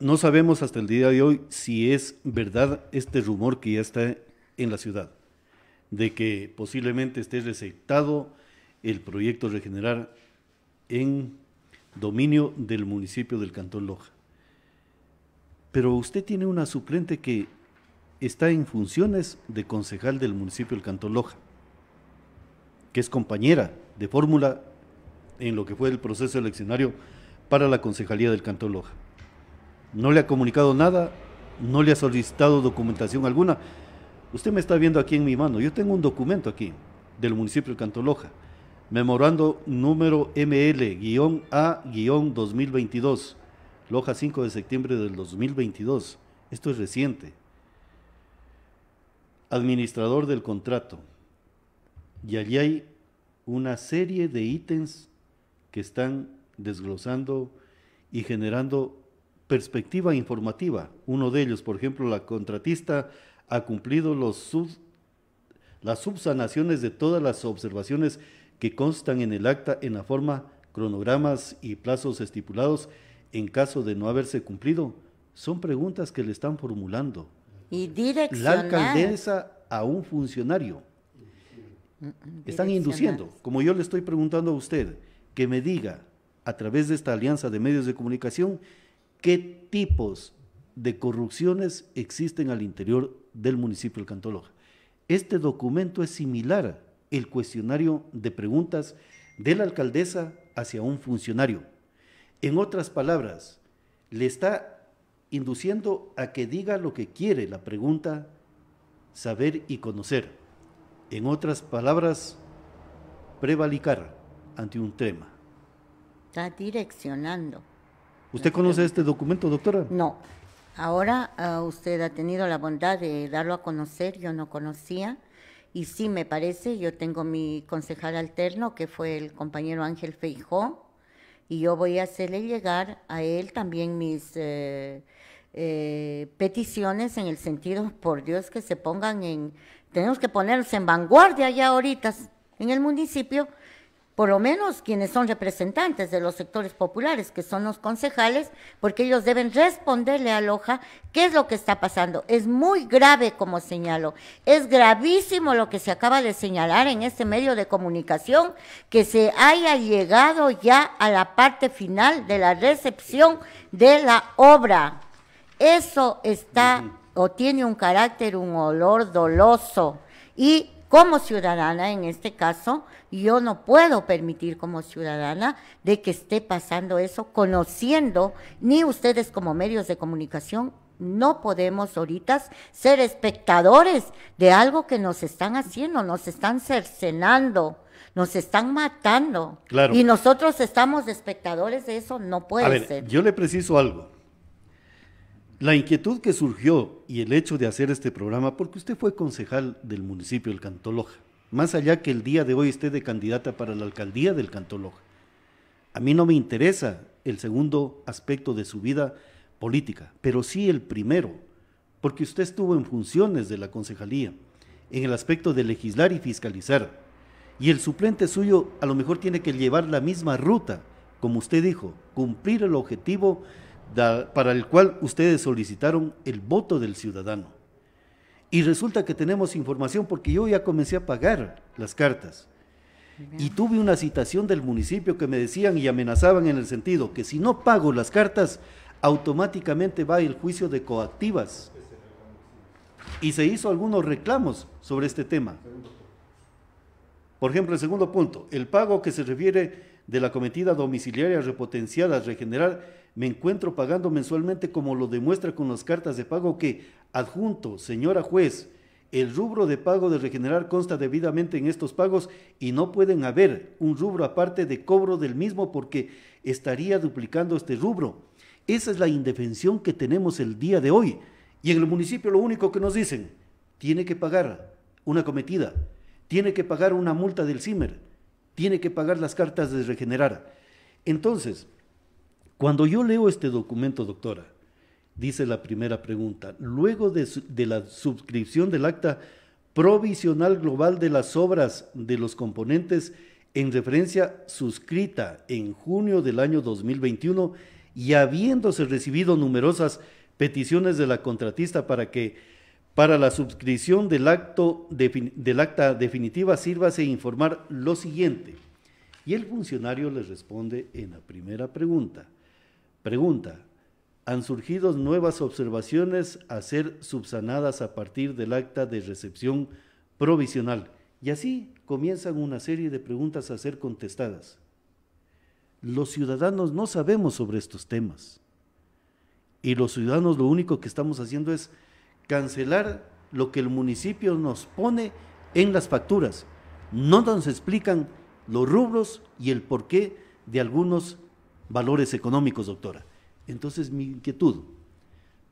Speaker 1: no sabemos hasta el día de hoy si es verdad este rumor que ya está en la ciudad de que posiblemente esté recetado el proyecto Regenerar en dominio del municipio del Cantón Loja. Pero usted tiene una suplente que está en funciones de concejal del municipio del Cantón Loja, que es compañera de fórmula en lo que fue el proceso eleccionario para la concejalía del Cantón Loja. No le ha comunicado nada, no le ha solicitado documentación alguna, Usted me está viendo aquí en mi mano. Yo tengo un documento aquí del municipio de Cantoloja, memorando número ML-A-2022, Loja 5 de septiembre del 2022. Esto es reciente. Administrador del contrato. Y allí hay una serie de ítems que están desglosando y generando perspectiva informativa. Uno de ellos, por ejemplo, la contratista ha cumplido las subsanaciones de todas las observaciones que constan en el acta en la forma, cronogramas y plazos estipulados en caso de no haberse cumplido? Son preguntas que le están formulando.
Speaker 2: Y La alcaldesa
Speaker 1: a un funcionario. Mm, mm, están induciendo. Como yo le estoy preguntando a usted, que me diga a través de esta alianza de medios de comunicación qué tipos de corrupciones existen al interior del municipio de Cantoloja. Este documento es similar al cuestionario de preguntas de la alcaldesa hacia un funcionario. En otras palabras, le está induciendo a que diga lo que quiere la pregunta, saber y conocer. En otras palabras, prevalicar ante un tema.
Speaker 2: Está direccionando.
Speaker 1: ¿Usted conoce este documento, doctora? No.
Speaker 2: Ahora ah, usted ha tenido la bondad de darlo a conocer, yo no conocía, y sí me parece, yo tengo mi concejal alterno, que fue el compañero Ángel Feijó, y yo voy a hacerle llegar a él también mis eh, eh, peticiones en el sentido, por Dios, que se pongan en, tenemos que ponernos en vanguardia ya ahorita en el municipio por lo menos quienes son representantes de los sectores populares, que son los concejales, porque ellos deben responderle a Loja qué es lo que está pasando. Es muy grave, como señaló, es gravísimo lo que se acaba de señalar en este medio de comunicación, que se haya llegado ya a la parte final de la recepción de la obra. Eso está o tiene un carácter, un olor doloso. Y como ciudadana, en este caso, y yo no puedo permitir como ciudadana de que esté pasando eso, conociendo, ni ustedes como medios de comunicación, no podemos ahorita ser espectadores de algo que nos están haciendo, nos están cercenando, nos están matando. Claro. Y nosotros estamos espectadores de eso, no puede ser.
Speaker 1: Yo le preciso algo. La inquietud que surgió y el hecho de hacer este programa, porque usted fue concejal del municipio del Cantoloja, más allá que el día de hoy esté de candidata para la alcaldía del Cantoloja. A mí no me interesa el segundo aspecto de su vida política, pero sí el primero, porque usted estuvo en funciones de la concejalía, en el aspecto de legislar y fiscalizar, y el suplente suyo a lo mejor tiene que llevar la misma ruta, como usted dijo, cumplir el objetivo para el cual ustedes solicitaron el voto del ciudadano. Y resulta que tenemos información porque yo ya comencé a pagar las cartas. Y tuve una citación del municipio que me decían y amenazaban en el sentido que si no pago las cartas, automáticamente va el juicio de coactivas. Y se hizo algunos reclamos sobre este tema. Por ejemplo, el segundo punto, el pago que se refiere de la cometida domiciliaria repotenciada, regenerar, me encuentro pagando mensualmente como lo demuestra con las cartas de pago que adjunto, señora juez. El rubro de pago de regenerar consta debidamente en estos pagos y no pueden haber un rubro aparte de cobro del mismo porque estaría duplicando este rubro. Esa es la indefensión que tenemos el día de hoy. Y en el municipio lo único que nos dicen, tiene que pagar una cometida, tiene que pagar una multa del CIMER, tiene que pagar las cartas de regenerar. Entonces, cuando yo leo este documento, doctora, dice la primera pregunta, luego de, la suscripción del acta provisional global de las obras de los componentes en referencia suscrita en junio del año 2021 y habiéndose recibido numerosas peticiones de la contratista para que para la suscripción del, acto del acta definitiva sírvase informar lo siguiente. Y el funcionario le responde en la primera pregunta. Pregunta. ¿Han surgido nuevas observaciones a ser subsanadas a partir del acta de recepción provisional? Y así comienzan una serie de preguntas a ser contestadas. Los ciudadanos no sabemos sobre estos temas. Y los ciudadanos lo único que estamos haciendo es cancelar lo que el municipio nos pone en las facturas. No nos explican los rubros y el porqué de algunos valores económicos, doctora. Entonces mi inquietud,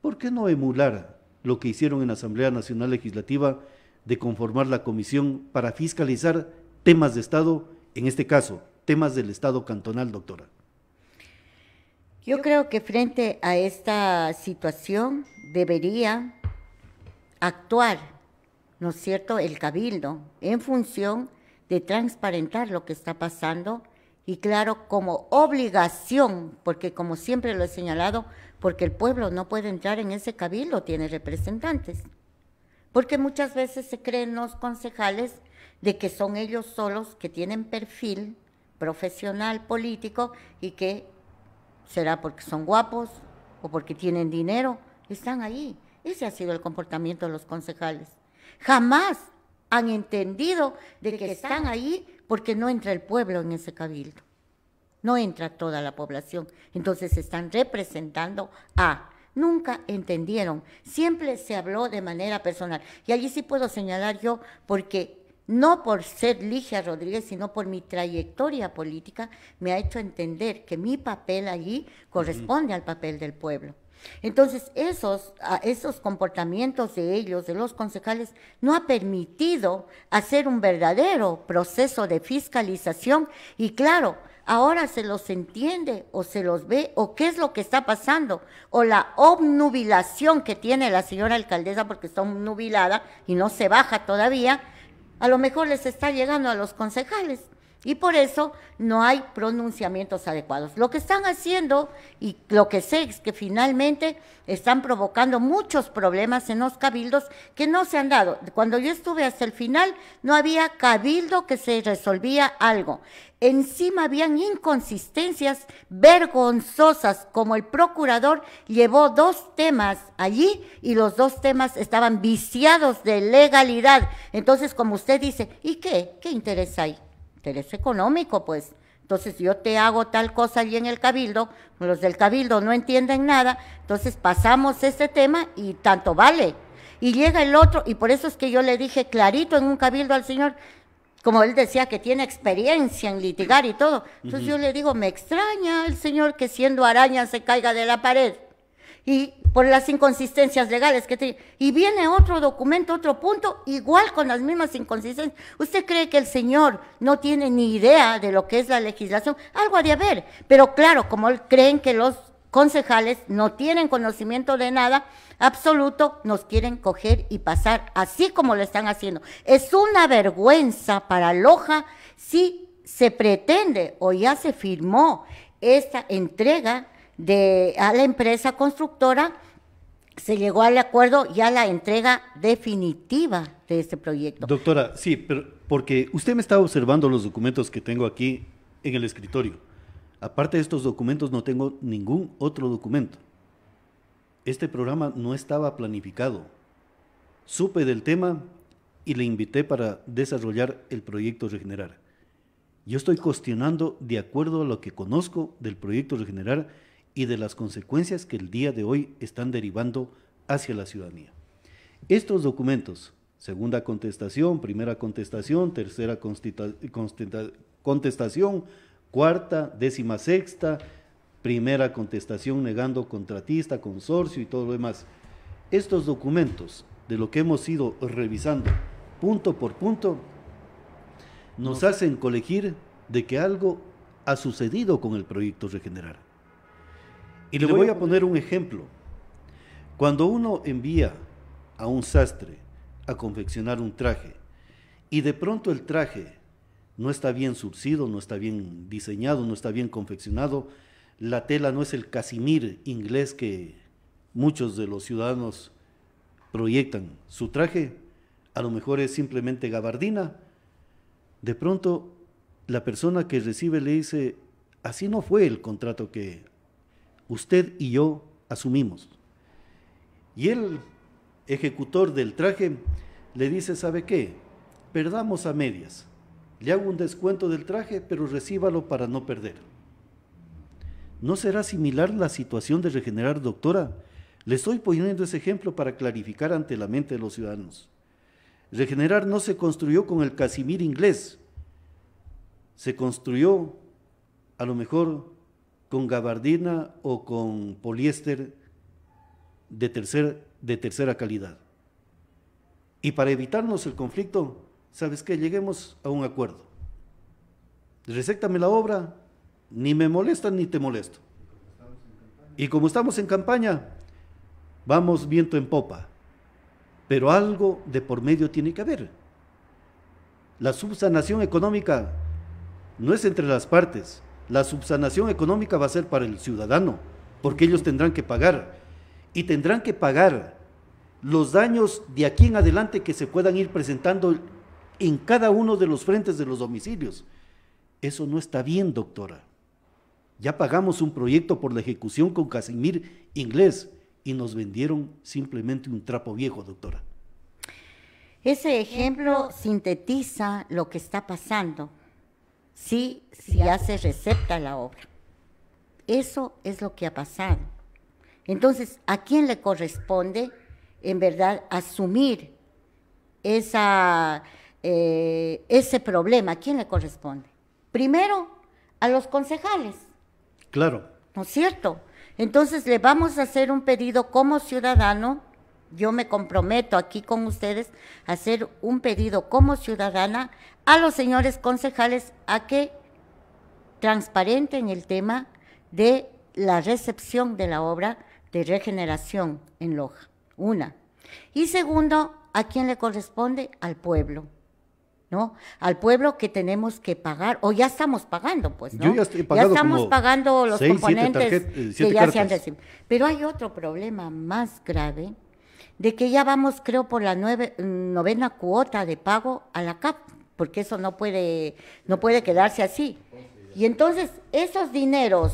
Speaker 1: ¿por qué no emular lo que hicieron en la Asamblea Nacional Legislativa de conformar la comisión para fiscalizar temas de Estado, en este caso, temas del Estado cantonal, doctora?
Speaker 2: Yo creo que frente a esta situación debería actuar, ¿no es cierto?, el cabildo en función de transparentar lo que está pasando y claro, como obligación, porque como siempre lo he señalado, porque el pueblo no puede entrar en ese cabildo, tiene representantes. Porque muchas veces se creen los concejales de que son ellos solos que tienen perfil profesional, político, y que será porque son guapos o porque tienen dinero, están ahí. Ese ha sido el comportamiento de los concejales. Jamás han entendido de que están ahí porque no entra el pueblo en ese cabildo, no entra toda la población. Entonces están representando a... Nunca entendieron, siempre se habló de manera personal. Y allí sí puedo señalar yo, porque no por ser Ligia Rodríguez, sino por mi trayectoria política, me ha hecho entender que mi papel allí corresponde al papel del pueblo. Entonces, esos, ah, esos comportamientos de ellos, de los concejales, no ha permitido hacer un verdadero proceso de fiscalización y claro, ahora se los entiende o se los ve o qué es lo que está pasando o la obnubilación que tiene la señora alcaldesa porque está obnubilada y no se baja todavía, a lo mejor les está llegando a los concejales. Y por eso no hay pronunciamientos adecuados. Lo que están haciendo y lo que sé es que finalmente están provocando muchos problemas en los cabildos que no se han dado. Cuando yo estuve hasta el final, no había cabildo que se resolvía algo. Encima habían inconsistencias vergonzosas, como el procurador llevó dos temas allí y los dos temas estaban viciados de legalidad. Entonces, como usted dice, ¿y qué? ¿Qué interés hay? interés económico, pues. Entonces yo te hago tal cosa allí en el cabildo, los del cabildo no entienden nada, entonces pasamos este tema y tanto vale. Y llega el otro, y por eso es que yo le dije clarito en un cabildo al señor, como él decía que tiene experiencia en litigar y todo. Entonces yo le digo, me extraña el señor que siendo araña se caiga de la pared. Y por las inconsistencias legales que tiene. Y viene otro documento, otro punto, igual con las mismas inconsistencias. ¿Usted cree que el señor no tiene ni idea de lo que es la legislación? Algo ha de haber, pero claro, como creen que los concejales no tienen conocimiento de nada absoluto, nos quieren coger y pasar así como lo están haciendo. Es una vergüenza para Loja si se pretende o ya se firmó esta entrega de, a la empresa constructora, se llegó al acuerdo ya la entrega definitiva de este
Speaker 1: proyecto. Doctora, sí, pero porque usted me está observando los documentos que tengo aquí en el escritorio. Aparte de estos documentos no tengo ningún otro documento. Este programa no estaba planificado. Supe del tema y le invité para desarrollar el proyecto Regenerar. Yo estoy cuestionando de acuerdo a lo que conozco del proyecto Regenerar y de las consecuencias que el día de hoy están derivando hacia la ciudadanía. Estos documentos, segunda contestación, primera contestación, tercera contestación, cuarta, décima sexta, primera contestación negando contratista, consorcio y todo lo demás. Estos documentos de lo que hemos ido revisando punto por punto nos hacen colegir de que algo ha sucedido con el proyecto Regenerar. Y le voy a poner un ejemplo. Cuando uno envía a un sastre a confeccionar un traje y de pronto el traje no está bien surcido, no está bien diseñado, no está bien confeccionado, la tela no es el casimir inglés que muchos de los ciudadanos proyectan. Su traje a lo mejor es simplemente gabardina. De pronto la persona que recibe le dice, así no fue el contrato que usted y yo asumimos. Y el ejecutor del traje le dice, ¿sabe qué? Perdamos a medias. Le hago un descuento del traje, pero recíbalo para no perder. ¿No será similar la situación de regenerar, doctora? Le estoy poniendo ese ejemplo para clarificar ante la mente de los ciudadanos. Regenerar no se construyó con el Casimir inglés, se construyó a lo mejor con gabardina o con poliéster de, tercera calidad. Y para evitarnos el conflicto, ¿sabes qué? Lleguemos a un acuerdo. Reséctame la obra, ni me molesta ni te molesto. Y como estamos en campaña, vamos viento en popa. Pero algo de por medio tiene que haber. La subsanación económica no es entre las partes, la subsanación económica va a ser para el ciudadano, porque ellos tendrán que pagar. Y tendrán que pagar los daños de aquí en adelante que se puedan ir presentando en cada uno de los frentes de los domicilios. Eso no está bien, doctora. Ya pagamos un proyecto por la ejecución con Casimir Inglés y nos vendieron simplemente un trapo viejo, doctora.
Speaker 2: Ese ejemplo sintetiza lo que está pasando si, si hace recepta la obra. Eso es lo que ha pasado. Entonces, ¿a quién le corresponde, en verdad, asumir esa, eh, ese problema? ¿A quién le corresponde? Primero, a los concejales. Claro. ¿No es cierto? Entonces, le vamos a hacer un pedido como ciudadano yo me comprometo aquí con ustedes a hacer un pedido como ciudadana a los señores concejales a que transparenten el tema de la recepción de la obra de regeneración en Loja. Una. Y segundo, ¿a quién le corresponde? Al pueblo. ¿no? Al pueblo que tenemos que pagar, o ya estamos pagando, pues, ¿no? ya, estoy estamos pagando los componentes eh, que ya se han recibido. Pero hay otro problema más grave, de que ya vamos, creo, por la mm, novena cuota de pago a la CAP, porque eso no puede, no puede quedarse así. Y entonces, esos dineros,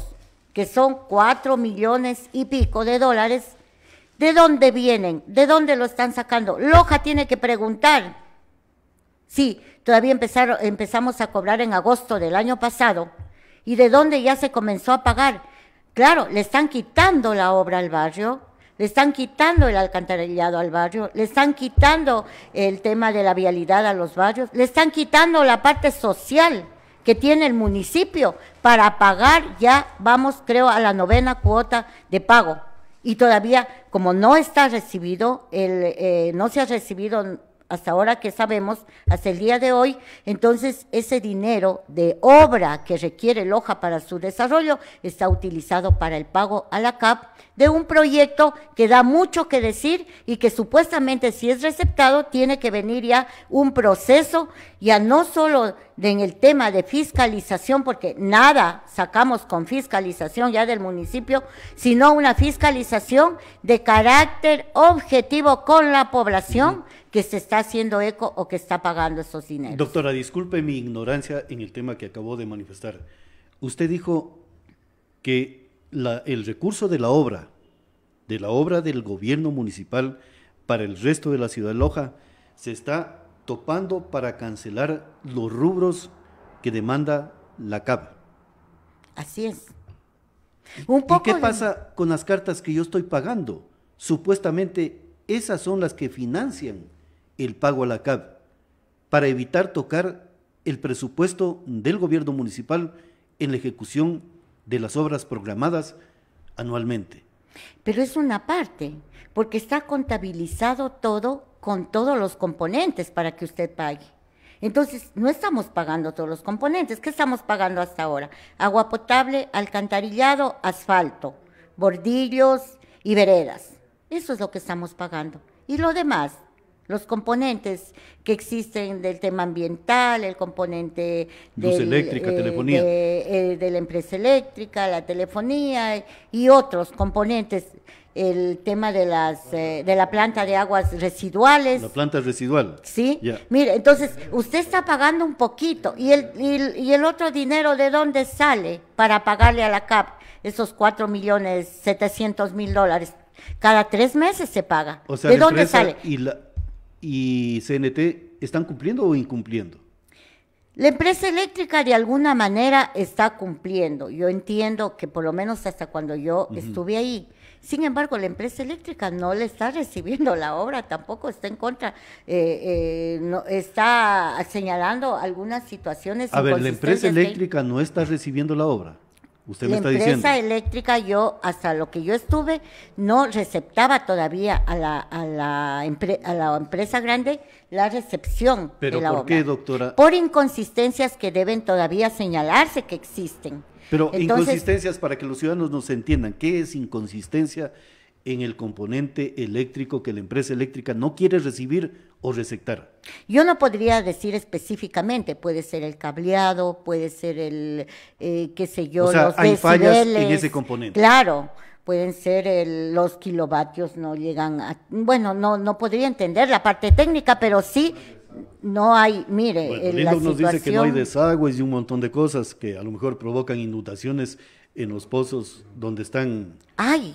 Speaker 2: que son cuatro millones y pico de dólares, ¿de dónde vienen? ¿De dónde lo están sacando? Loja tiene que preguntar. Sí, todavía empezaron, empezamos a cobrar en agosto del año pasado. ¿Y de dónde ya se comenzó a pagar? Claro, le están quitando la obra al barrio, le están quitando el alcantarillado al barrio, le están quitando el tema de la vialidad a los barrios, le están quitando la parte social que tiene el municipio para pagar, ya vamos creo a la novena cuota de pago. Y todavía, como no está recibido, el, eh, no se ha recibido hasta ahora que sabemos, hasta el día de hoy, entonces ese dinero de obra que requiere Loja para su desarrollo está utilizado para el pago a la CAP de un proyecto que da mucho que decir y que supuestamente si es receptado tiene que venir ya un proceso, ya no solo en el tema de fiscalización, porque nada sacamos con fiscalización ya del municipio, sino una fiscalización de carácter objetivo con la población que se está haciendo eco o que está pagando esos dineros.
Speaker 1: Doctora, disculpe mi ignorancia en el tema que acabó de manifestar. Usted dijo que el recurso de la obra, de la obra del gobierno municipal para el resto de la ciudad de Loja, se está topando para cancelar los rubros que demanda la CAB. Así es. Un ¿Y qué pasa con las cartas que yo estoy pagando? Supuestamente esas son las que financian el pago a la CAB, para evitar tocar el presupuesto del gobierno municipal en la ejecución de las obras programadas anualmente.
Speaker 2: Pero es una parte, porque está contabilizado todo con todos los componentes para que usted pague. Entonces, no estamos pagando todos los componentes. ¿Qué estamos pagando hasta ahora? Agua potable, alcantarillado, asfalto, bordillos y veredas. Eso es lo que estamos pagando. Y lo demás, los componentes que existen del tema ambiental, el componente luz eléctrica, eh, telefonía. Eh, de, la empresa eléctrica, la telefonía y otros componentes, el tema de las eh, de la planta de aguas residuales. La
Speaker 1: planta residual. Sí.
Speaker 2: Mire, entonces usted está pagando un poquito y el, y otro dinero de dónde sale para pagarle a la CAP esos cuatro millones setecientos mil dólares. Cada tres meses se paga. ¿De dónde sale?
Speaker 1: y CNT están cumpliendo o incumpliendo?
Speaker 2: La empresa eléctrica de alguna manera está cumpliendo. Yo entiendo que por lo menos hasta cuando yo estuve ahí. Sin embargo, la empresa eléctrica no le está [LAUGHS] recibiendo la obra, tampoco está en contra, eh, eh, no, está señalando algunas situaciones. A ver, la empresa eléctrica
Speaker 1: no está recibiendo la obra la empresa
Speaker 2: eléctrica, yo, hasta lo que yo estuve, no receptaba todavía a la, a la, empresa grande la recepción ¿Pero de la ¿por qué, doctora? Por inconsistencias que deben todavía señalarse que existen. Pero inconsistencias,
Speaker 1: para que los ciudadanos nos entiendan, ¿qué es inconsistencia en el componente eléctrico que la empresa eléctrica no quiere recibir o receptar.
Speaker 2: Yo no podría decir específicamente, puede ser el cableado, puede ser el, eh, qué sé yo, o sea, los hay fallas en ese componente. Claro, pueden ser los kilovatios, no llegan a, bueno, no, no podría entender la parte técnica, pero sí no hay, mire, bueno, el, nos dice que no hay
Speaker 1: desagües y un montón de cosas que a lo mejor provocan inundaciones en los pozos donde están.
Speaker 2: Ay,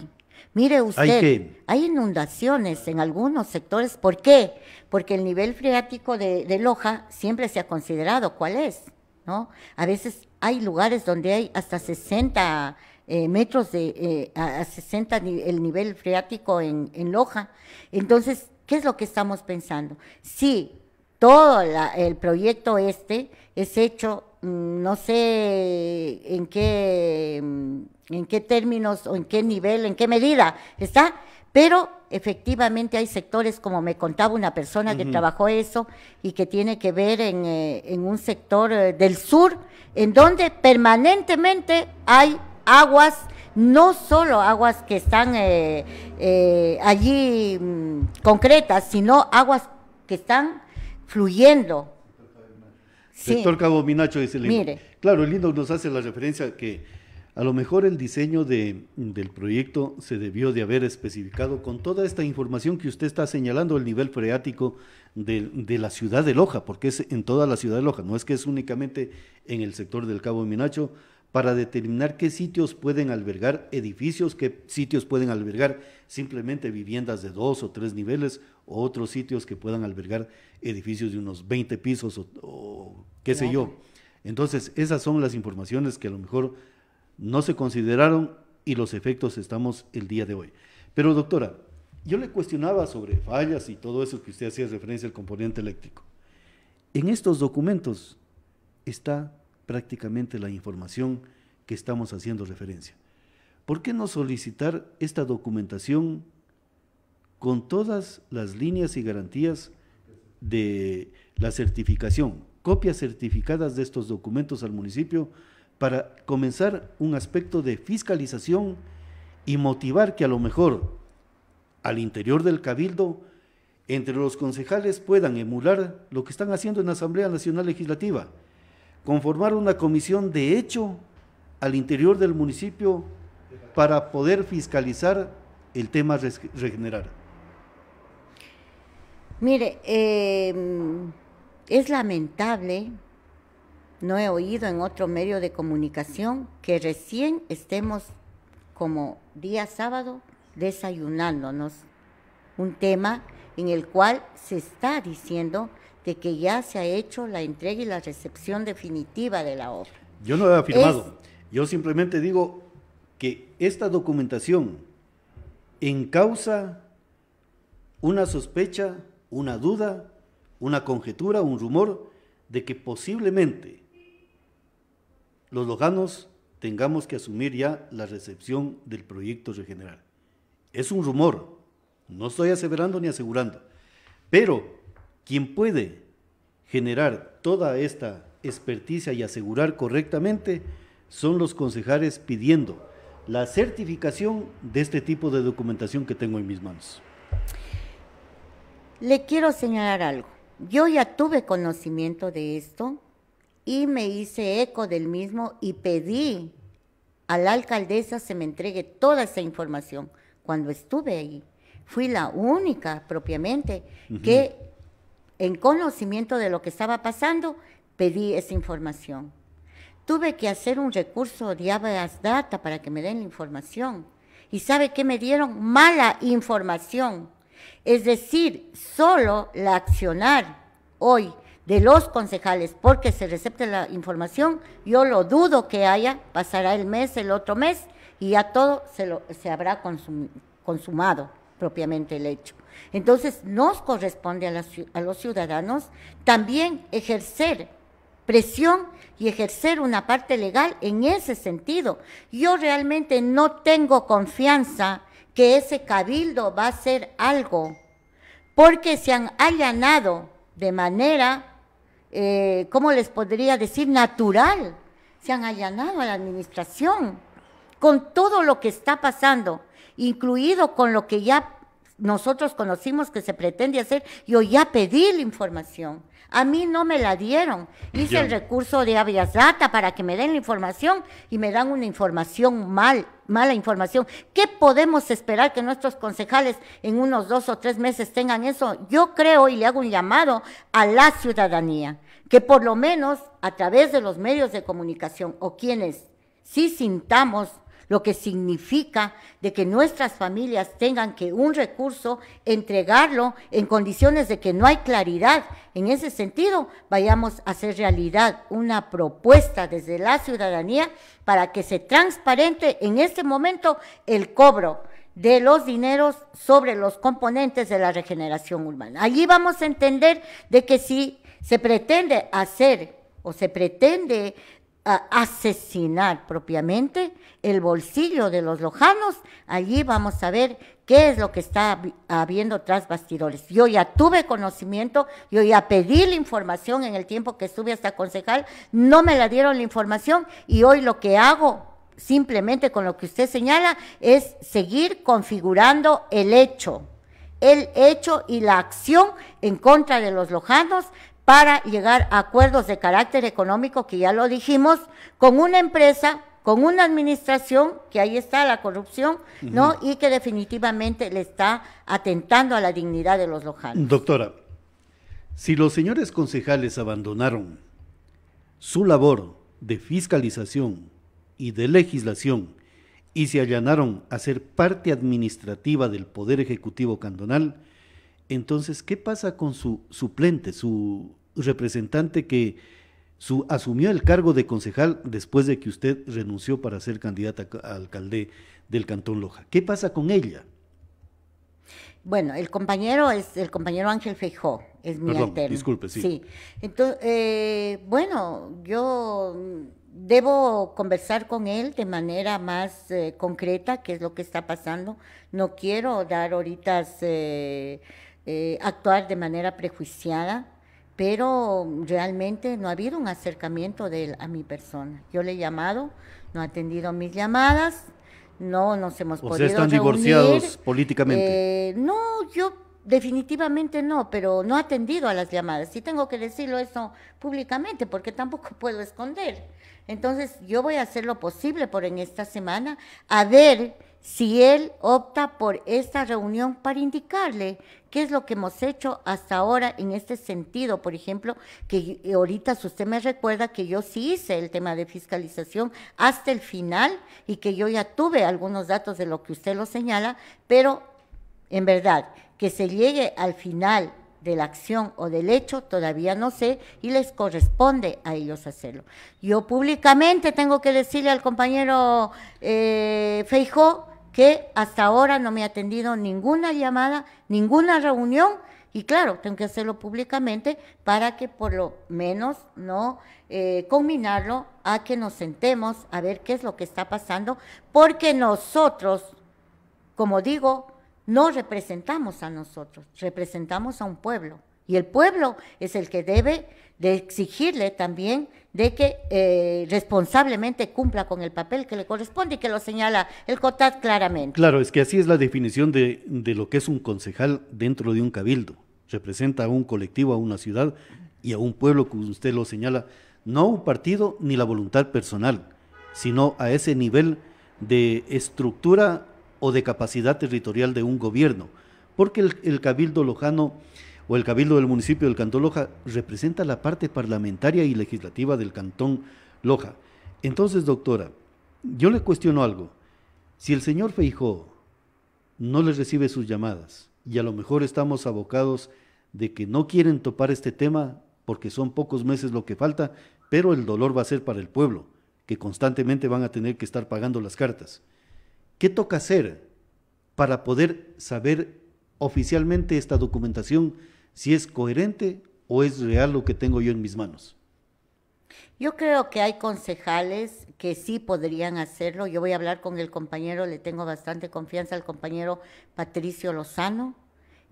Speaker 2: Mire usted, hay, inundaciones en algunos sectores. ¿Por qué? Porque el nivel freático de, Loja siempre se ha considerado cuál es, ¿no? A veces hay lugares donde hay hasta 60 eh, metros de, eh, a 60 el nivel freático en, Loja. Entonces, ¿qué es lo que estamos pensando? Sí, todo el proyecto este es hecho Mm, no sé en qué, mm, en qué términos o en qué nivel, en qué medida está, pero efectivamente hay sectores, como me contaba una persona que trabajó eso y que tiene que ver en, eh, un sector eh, del sur, en donde permanentemente hay aguas, no solo aguas que están eh, allí mm, concretas, sino aguas que están fluyendo Sector
Speaker 1: Cabo Minacho dice el Claro, el lindo nos hace la referencia que a lo mejor el diseño del proyecto se debió de haber especificado con toda esta información que usted está señalando, el nivel freático de, la ciudad de Loja, porque es en toda la ciudad de Loja, no es que es únicamente en el sector del Cabo Minacho, para determinar qué sitios pueden albergar edificios, qué sitios pueden albergar simplemente viviendas de dos o tres niveles, o otros sitios que puedan albergar edificios de unos 20 pisos o, qué sé yo. Entonces, esas son las informaciones que a lo mejor no se consideraron y los efectos estamos el día de hoy. Pero doctora, yo le cuestionaba sobre fallas y todo eso que usted hacía referencia al componente eléctrico. En estos documentos está prácticamente la información que estamos haciendo referencia. ¿Por qué no solicitar esta documentación con todas las líneas y garantías de la certificación, copias certificadas de estos documentos al municipio para comenzar un aspecto de fiscalización y motivar que a lo mejor al interior del cabildo entre los concejales puedan emular lo que están haciendo en la Asamblea Nacional Legislativa conformar una comisión de hecho al interior del municipio para poder fiscalizar el tema regenerar.
Speaker 2: Mire, em, es lamentable, no he oído en otro medio de comunicación, que recién estemos como día sábado desayunándonos un tema en el cual se está diciendo de que ya se ha hecho la entrega y la recepción definitiva de la obra.
Speaker 1: Yo no he afirmado, yo simplemente digo que esta documentación encausa una sospecha, una duda, una conjetura, un rumor de que posiblemente los lojanos tengamos que asumir ya la recepción del proyecto regenerar. Es un rumor, no estoy aseverando ni asegurando, pero quien puede generar toda esta experticia y asegurar correctamente son los concejales pidiendo la certificación de este tipo de documentación que tengo en mis manos.
Speaker 2: Le quiero señalar algo. Yo ya tuve conocimiento de esto y me hice eco del mismo y pedí a la alcaldesa se me entregue toda esa información cuando estuve ahí. Fui la única propiamente que en conocimiento de lo que estaba pasando, pedí esa información. Tuve que hacer un recurso de habeas data para que me den la información. ¿Y sabe qué me dieron? Mala información. Es decir, solo la accionar hoy de los concejales porque se recepte la información, yo lo dudo que haya, pasará el mes, el otro mes y ya todo se, se habrá consumado propiamente el hecho. Entonces, nos corresponde a, los ciudadanos también ejercer presión y ejercer una parte legal en ese sentido. Yo realmente no tengo confianza que ese cabildo va a hacer algo, porque se han allanado de manera, eh, ¿cómo les podría decir?, natural. Se han allanado a la administración con todo lo que está pasando incluido con lo que ya nosotros conocimos que se pretende hacer, yo ya pedí la información. A mí no me la dieron. Hice el recurso de habeas data para que me den la información y me dan una información mal, mala información. ¿Qué podemos esperar que nuestros concejales en unos dos o tres meses tengan eso? Yo creo y le hago un llamado a la ciudadanía, que por lo menos a través de los medios de comunicación o quienes sí sintamos lo que significa de que nuestras familias tengan que un recurso entregarlo en condiciones de que no hay claridad. En ese sentido, vayamos a hacer realidad una propuesta desde la ciudadanía para que se transparente en este momento el cobro de los dineros sobre los componentes de la regeneración urbana. Allí vamos a entender de que si se pretende hacer o se pretende asesinar propiamente el bolsillo de los lojanos. Allí vamos a ver qué es lo que está habiendo tras bastidores. Yo ya tuve conocimiento, yo ya pedí la información en el tiempo que estuve hasta concejal, no me la dieron la información y hoy lo que hago simplemente con lo que usted señala es seguir configurando el hecho el hecho y la acción en contra de los lojanos para llegar a acuerdos de carácter económico, que ya lo dijimos, con una empresa, con una administración, que ahí está la corrupción, ¿no? Y que definitivamente le está atentando a la dignidad de los lojanos.
Speaker 1: Doctora, si los señores concejales abandonaron su labor de fiscalización y de legislación y se allanaron a ser parte administrativa del Poder Ejecutivo Cantonal, entonces, ¿qué pasa con su suplente, su representante que su, asumió el cargo de concejal después de que usted renunció para ser candidata a alcalde del Cantón Loja? ¿Qué pasa con ella?
Speaker 2: Bueno, el compañero es el compañero Ángel Feijó, es mi Perdón, Disculpe, sí. sí. Entonces, eh, bueno, yo debo conversar con él de manera más eh, concreta qué es lo que está pasando. No quiero dar ahorita eh, eh, actuar de manera prejuiciada, pero realmente no ha habido un acercamiento de a mi persona. Yo le he llamado, no ha atendido mis llamadas, no nos hemos o podido sea, están divorciados políticamente. Eh, no, yo definitivamente no, pero no ha atendido a las llamadas. Y tengo que decirlo eso públicamente porque tampoco [LAUGHS] puedo esconder. Entonces, yo voy a hacer lo posible por en esta semana a ver si él opta por esta reunión para indicarle qué es lo que hemos hecho hasta ahora en este sentido. Por ejemplo, que ahorita usted me recuerda que yo sí hice el tema de fiscalización hasta el final y que yo ya tuve algunos datos de lo que usted lo señala, pero en verdad, que se llegue al final de la acción o del hecho, todavía no sé, y les corresponde a ellos hacerlo. Yo públicamente tengo que decirle al compañero eh, que hasta ahora no me ha atendido ninguna llamada, ninguna reunión, y claro, tengo que hacerlo públicamente para que por lo menos no eh, combinarlo a que nos sentemos a ver qué es lo que está pasando, porque nosotros, como digo, no representamos a nosotros, representamos a un pueblo. Y el pueblo es el que debe de exigirle también de que eh, responsablemente cumpla con el papel que le corresponde y que lo señala el COTAD claramente.
Speaker 1: Claro, es que así es la definición de, lo que es un concejal dentro de un cabildo. Representa a un colectivo, a una ciudad y a un pueblo, como usted lo señala, no a un partido ni la voluntad personal, sino a ese nivel de estructura o de capacidad territorial de un gobierno, porque el, el cabildo lojano o el Cabildo del municipio del Cantón Loja representa la parte parlamentaria y legislativa del Cantón Loja. Entonces, doctora, yo le cuestiono algo. Si el señor Feijó no les recibe sus llamadas y a lo mejor estamos abocados de que no quieren topar este tema porque son pocos meses lo que falta, pero el dolor va a ser para el pueblo, que constantemente van a tener que estar pagando las cartas. ¿Qué toca hacer para poder saber oficialmente esta documentación si es coherente o es real lo que tengo yo en mis manos.
Speaker 2: Yo creo que hay concejales que sí podrían hacerlo. Yo voy a hablar con el compañero, le tengo bastante confianza al compañero Patricio Lozano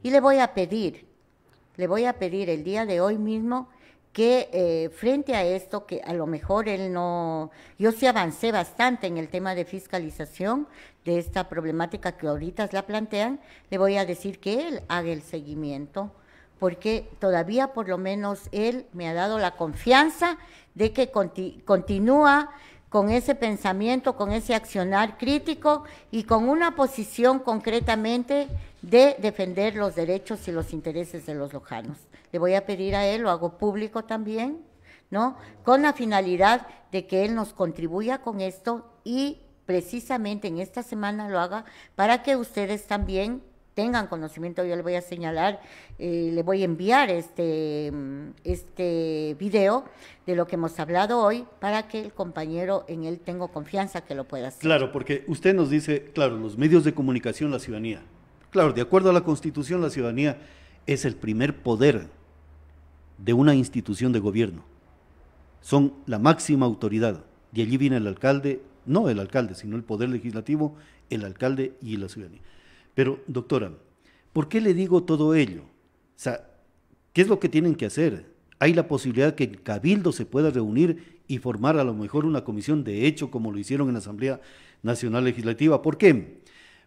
Speaker 2: y le voy a pedir, le voy a pedir el día de hoy mismo que eh, frente a esto, que a lo mejor él no, yo sí avancé bastante en el tema de fiscalización de esta problemática que ahorita la plantean, le voy a decir que él haga el seguimiento porque todavía por lo menos él me ha dado la confianza de que continúa con ese pensamiento, con ese accionar crítico y con una posición concretamente de defender los derechos y los intereses de los lojanos. Le voy a pedir a él, lo hago público también, ¿no? Con la finalidad de que él nos contribuya con esto y precisamente en esta semana lo haga para que ustedes también tengan conocimiento, yo le voy a señalar, eh, le voy a enviar este, mm, este video de lo que hemos hablado hoy para que el compañero en él tengo confianza que lo pueda hacer.
Speaker 1: Claro, porque usted nos dice, claro, los medios de comunicación, la ciudadanía. Claro, de acuerdo a la Constitución, la ciudadanía es el primer poder de una institución de gobierno. Son la máxima autoridad. De allí viene el alcalde, no el alcalde, sino el poder legislativo, el alcalde y la ciudadanía. Pero, doctora, ¿por qué le digo todo ello? O sea, ¿qué es lo que tienen que hacer? ¿Hay la posibilidad que el cabildo se pueda reunir y formar a lo mejor una comisión de hecho como lo hicieron en la Asamblea Nacional Legislativa? ¿Por qué?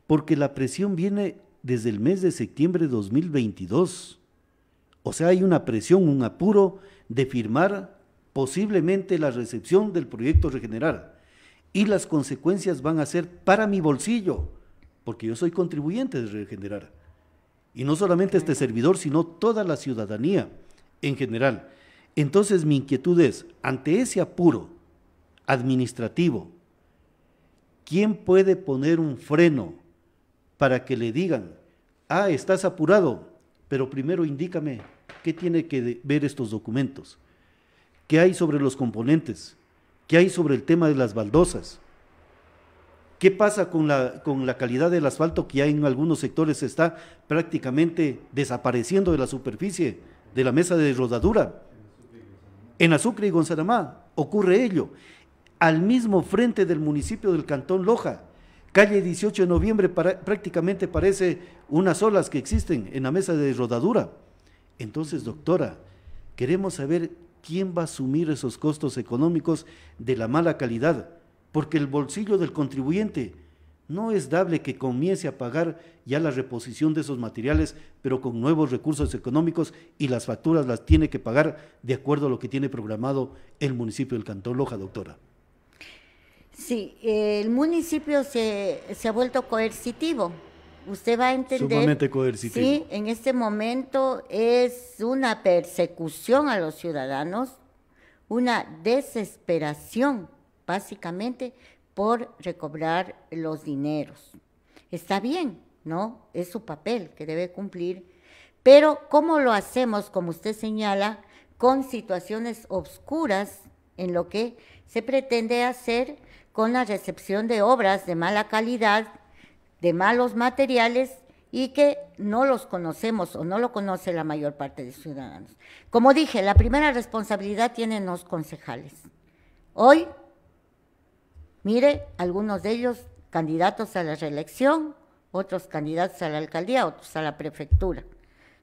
Speaker 1: Porque la presión viene desde el mes de septiembre de 2022. O sea, hay una presión, un apuro de firmar posiblemente la recepción del proyecto Regenerar. Y las consecuencias van a ser para mi bolsillo porque yo soy contribuyente de Regenerar. Y no solamente este servidor, sino toda la ciudadanía en general. Entonces mi inquietud es, ante ese apuro administrativo, ¿quién puede poner un freno para que le digan, ah, estás apurado, pero primero indícame qué tiene que ver estos documentos? ¿Qué hay sobre los componentes? ¿Qué hay sobre el tema de las baldosas? ¿Qué pasa con la, con la calidad del asfalto que hay en algunos sectores está prácticamente desapareciendo de la superficie de la mesa de rodadura? En Azucre y Gonzaramá ocurre ello. Al mismo frente del municipio del Cantón Loja, calle 18 de noviembre prácticamente parece unas olas que existen en la mesa de rodadura. Entonces, doctora, queremos saber quién va a asumir esos costos económicos de la mala calidad porque el bolsillo del contribuyente no es dable que comience a pagar ya la reposición de esos materiales, pero con nuevos recursos económicos y las facturas las tiene que pagar de acuerdo a lo que tiene programado el municipio del Cantón Loja, doctora.
Speaker 2: Sí, el municipio se, se, ha vuelto coercitivo. Usted va a entender. Sumamente
Speaker 1: coercitivo. Sí,
Speaker 2: en este momento es una persecución a los ciudadanos, una desesperación básicamente por recobrar los dineros. Está bien, ¿no? Es su papel que debe cumplir, pero ¿cómo lo hacemos, como usted señala, con situaciones obscuras en lo que se pretende hacer con la recepción de obras de mala calidad, de malos materiales y que no los conocemos o no lo conoce la mayor parte de ciudadanos. Como dije, la primera responsabilidad tienen los concejales. Hoy Mire, algunos de ellos candidatos a la reelección, otros candidatos a la alcaldía, otros a la prefectura.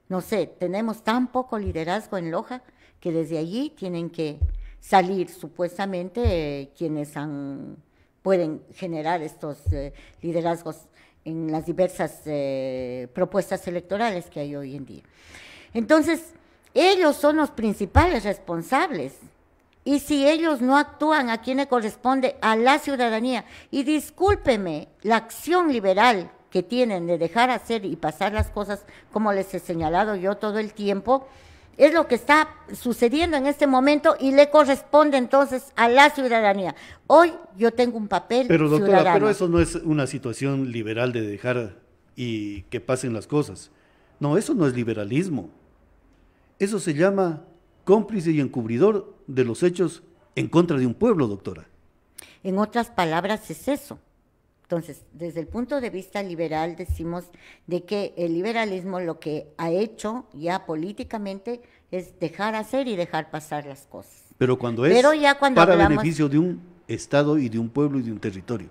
Speaker 2: No sé, tenemos tan poco liderazgo en Loja que desde allí tienen que salir supuestamente eh, quienes han, pueden generar estos eh, liderazgos en las diversas eh, propuestas electorales que hay hoy en día. Entonces, ellos son los principales responsables y si ellos no actúan a quien le corresponde a la ciudadanía, y discúlpeme, la acción liberal que tienen de dejar hacer y pasar las cosas como les he señalado yo todo el tiempo, es lo que está sucediendo en este momento y le corresponde entonces a la ciudadanía. Hoy yo tengo un papel. Pero doctora, pero eso
Speaker 1: no es una situación liberal de dejar y que pasen las cosas. No, eso no es liberalismo. Eso se llama cómplice y encubridor de los hechos en contra de un pueblo, doctora.
Speaker 2: En otras palabras, es eso. Entonces, desde el punto de vista liberal, decimos de que el liberalismo lo que ha hecho ya políticamente es dejar hacer y dejar pasar las cosas.
Speaker 1: Pero cuando es ya cuando para beneficio de un Estado y de un pueblo y de un territorio.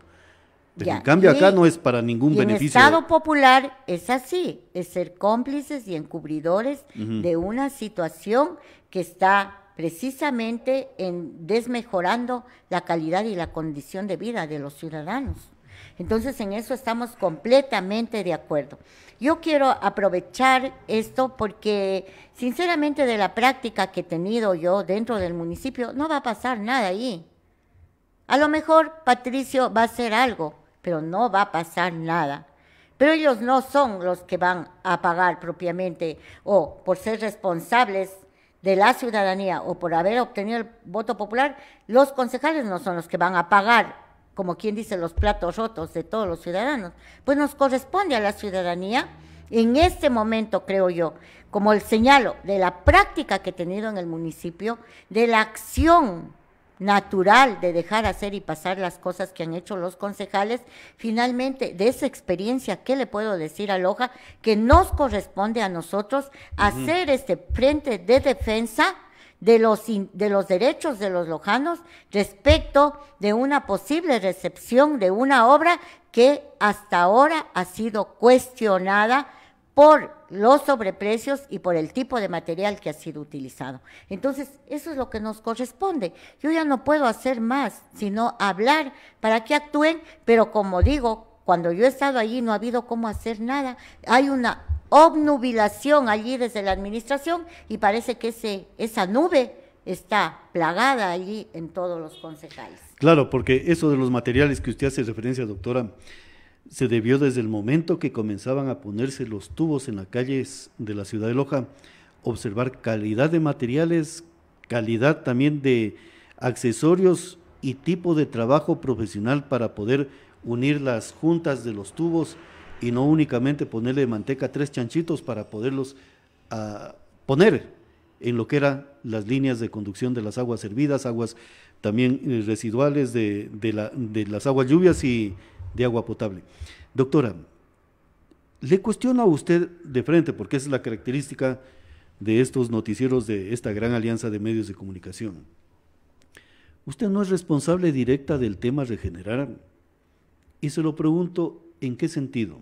Speaker 1: Este,
Speaker 2: en cambio, acá no es
Speaker 1: para ningún y beneficio. El Estado
Speaker 2: Popular es así, es ser cómplices y encubridores de una situación que está precisamente en desmejorando la calidad y la condición de vida de los ciudadanos. Entonces, en eso estamos completamente de acuerdo. Yo quiero aprovechar esto porque, sinceramente, de la práctica que he tenido yo dentro del municipio, no va a pasar nada ahí. A lo mejor Patricio va a hacer algo, pero no va a pasar nada. Pero ellos no son los que van a pagar propiamente o por ser responsables de la ciudadanía o por haber obtenido el voto popular, los concejales no son los que van a pagar, como quien dice, los platos rotos de todos los ciudadanos. Pues nos corresponde a la ciudadanía, en este momento creo yo, como el señalo de la práctica que he tenido en el municipio, de la acción natural de dejar hacer y pasar las cosas que han hecho los concejales, finalmente de esa experiencia, ¿qué le puedo decir a Loja? Que nos corresponde a nosotros hacer este frente de defensa de los, de los derechos de los lojanos respecto de una posible recepción de una obra que hasta ahora ha sido cuestionada por los sobreprecios y por el tipo de material que ha sido utilizado. Entonces, eso es lo que nos corresponde. Yo ya no puedo hacer más, sino hablar para que actúen, pero como digo, cuando yo he estado allí no ha habido cómo hacer nada. Hay una obnubilación allí desde la administración y parece que ese, esa nube está plagada allí en todos los concejales.
Speaker 1: Claro, porque eso de los materiales que usted hace referencia, doctora, se debió desde el momento que comenzaban a ponerse los tubos en las calles de la ciudad de Loja, observar calidad de materiales, calidad también de accesorios y tipo de trabajo profesional para poder unir las juntas de los tubos y no únicamente ponerle manteca tres chanchitos para poderlos ah, poner en lo que eran las líneas de conducción de las aguas hervidas, aguas también eh, residuales de, de las aguas lluvias y de agua potable. Doctora, le cuestiono a usted de frente, porque esa es la característica de estos noticieros de esta gran alianza de medios de comunicación. Usted no es responsable directa del tema regenerar. Y se lo pregunto, ¿en qué sentido?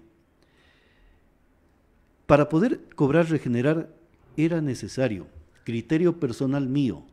Speaker 1: Para poder cobrar regenerar era necesario, criterio personal mío,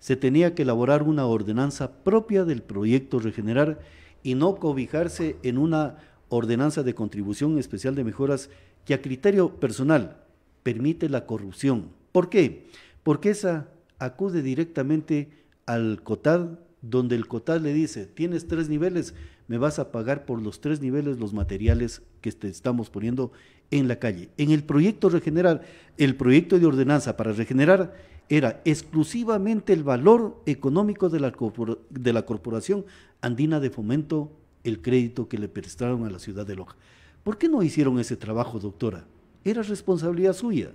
Speaker 1: se tenía que elaborar una ordenanza propia del proyecto regenerar y no cobijarse en una ordenanza de contribución especial de mejoras que a criterio personal permite la corrupción. ¿Por qué? Porque esa acude directamente al COTAD, donde el COTAD le dice, tienes tres niveles, me vas a pagar por los tres niveles los materiales que te estamos poniendo en la calle. En el proyecto regenerar, el proyecto de ordenanza para regenerar era exclusivamente el valor económico de la, de la Corporación Andina de Fomento, el crédito que le prestaron a la ciudad de Loja. ¿Por qué no hicieron ese trabajo, doctora? Era responsabilidad suya.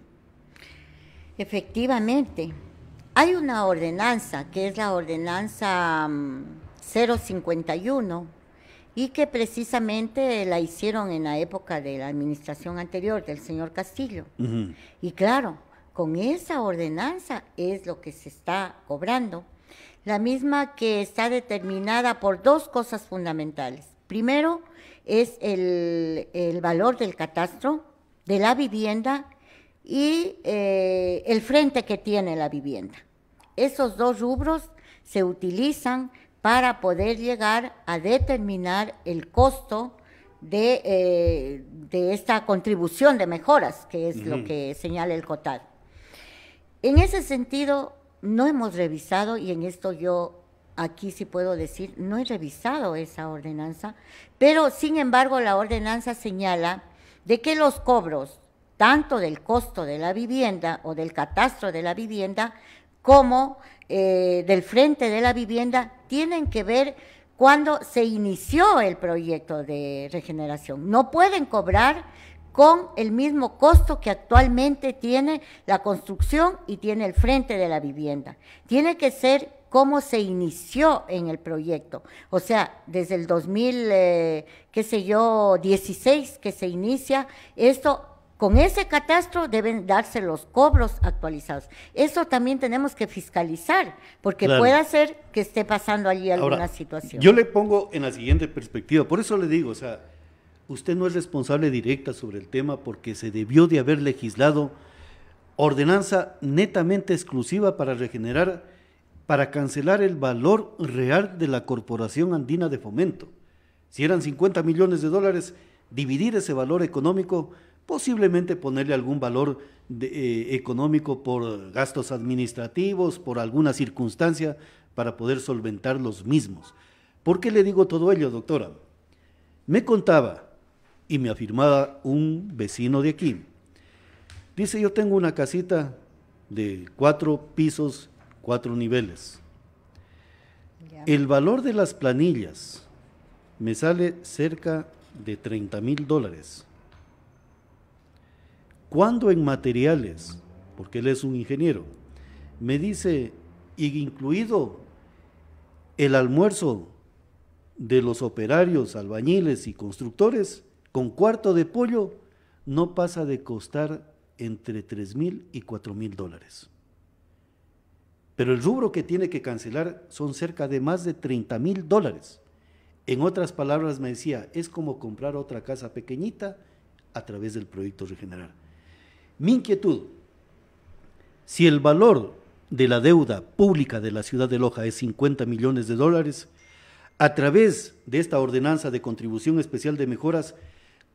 Speaker 2: Efectivamente. Hay una ordenanza, que es la ordenanza 051, mm, y que precisamente la hicieron en la época de la administración anterior del señor Castillo. Y claro, con esa ordenanza es lo que se está cobrando. La misma que está determinada por dos cosas fundamentales. Primero es el, valor del catastro, de la vivienda y eh, el frente que tiene la vivienda. Esos dos rubros se utilizan para poder llegar a determinar el costo de, eh, esta contribución de mejoras, que es lo que señala el COTAD. En ese sentido, no hemos revisado, y en esto yo aquí sí puedo decir, no he revisado esa ordenanza, pero sin embargo la ordenanza señala de que los cobros, tanto del costo de la vivienda o del catastro de la vivienda, como eh, del frente de la vivienda, tienen que ver cuando se inició el proyecto de regeneración. No pueden cobrar con el mismo costo que actualmente tiene la construcción y tiene el frente de la vivienda. Tiene que ser como se inició en el proyecto. O sea, desde el 2000, eh, qué sé yo, 16 que se inicia, esto con ese catastro deben darse los cobros actualizados. Eso también tenemos que fiscalizar, porque puede ser que esté pasando allí alguna situación. Yo le
Speaker 1: pongo en la siguiente perspectiva, por eso le digo, o sea, usted no es responsable directa sobre el tema porque se debió de haber legislado ordenanza netamente exclusiva para regenerar, para cancelar el valor real de la Corporación Andina de Fomento. Si eran 50 millones de dólares, dividir ese valor económico, posiblemente ponerle algún valor eh, económico por gastos administrativos, por alguna circunstancia, para poder solventar los mismos. ¿Por qué le digo todo ello, doctora? Me contaba y me afirmaba un vecino de aquí. Dice, yo tengo una casita de cuatro pisos, cuatro niveles. El valor de las planillas me sale cerca de 30 mil dólares. Cuando en materiales, porque él es un ingeniero, me dice, incluido el almuerzo de los operarios, albañiles y constructores, un cuarto de pollo no pasa de costar entre 3.000 mil y 4 mil dólares. Pero el rubro que tiene que cancelar son cerca de más de 30 mil dólares. En otras palabras, me decía, es como comprar otra casa pequeñita a través del proyecto Regenerar. Mi inquietud, si el valor de la deuda pública de la ciudad de Loja es 50 millones de dólares, a través de esta ordenanza de contribución especial de mejoras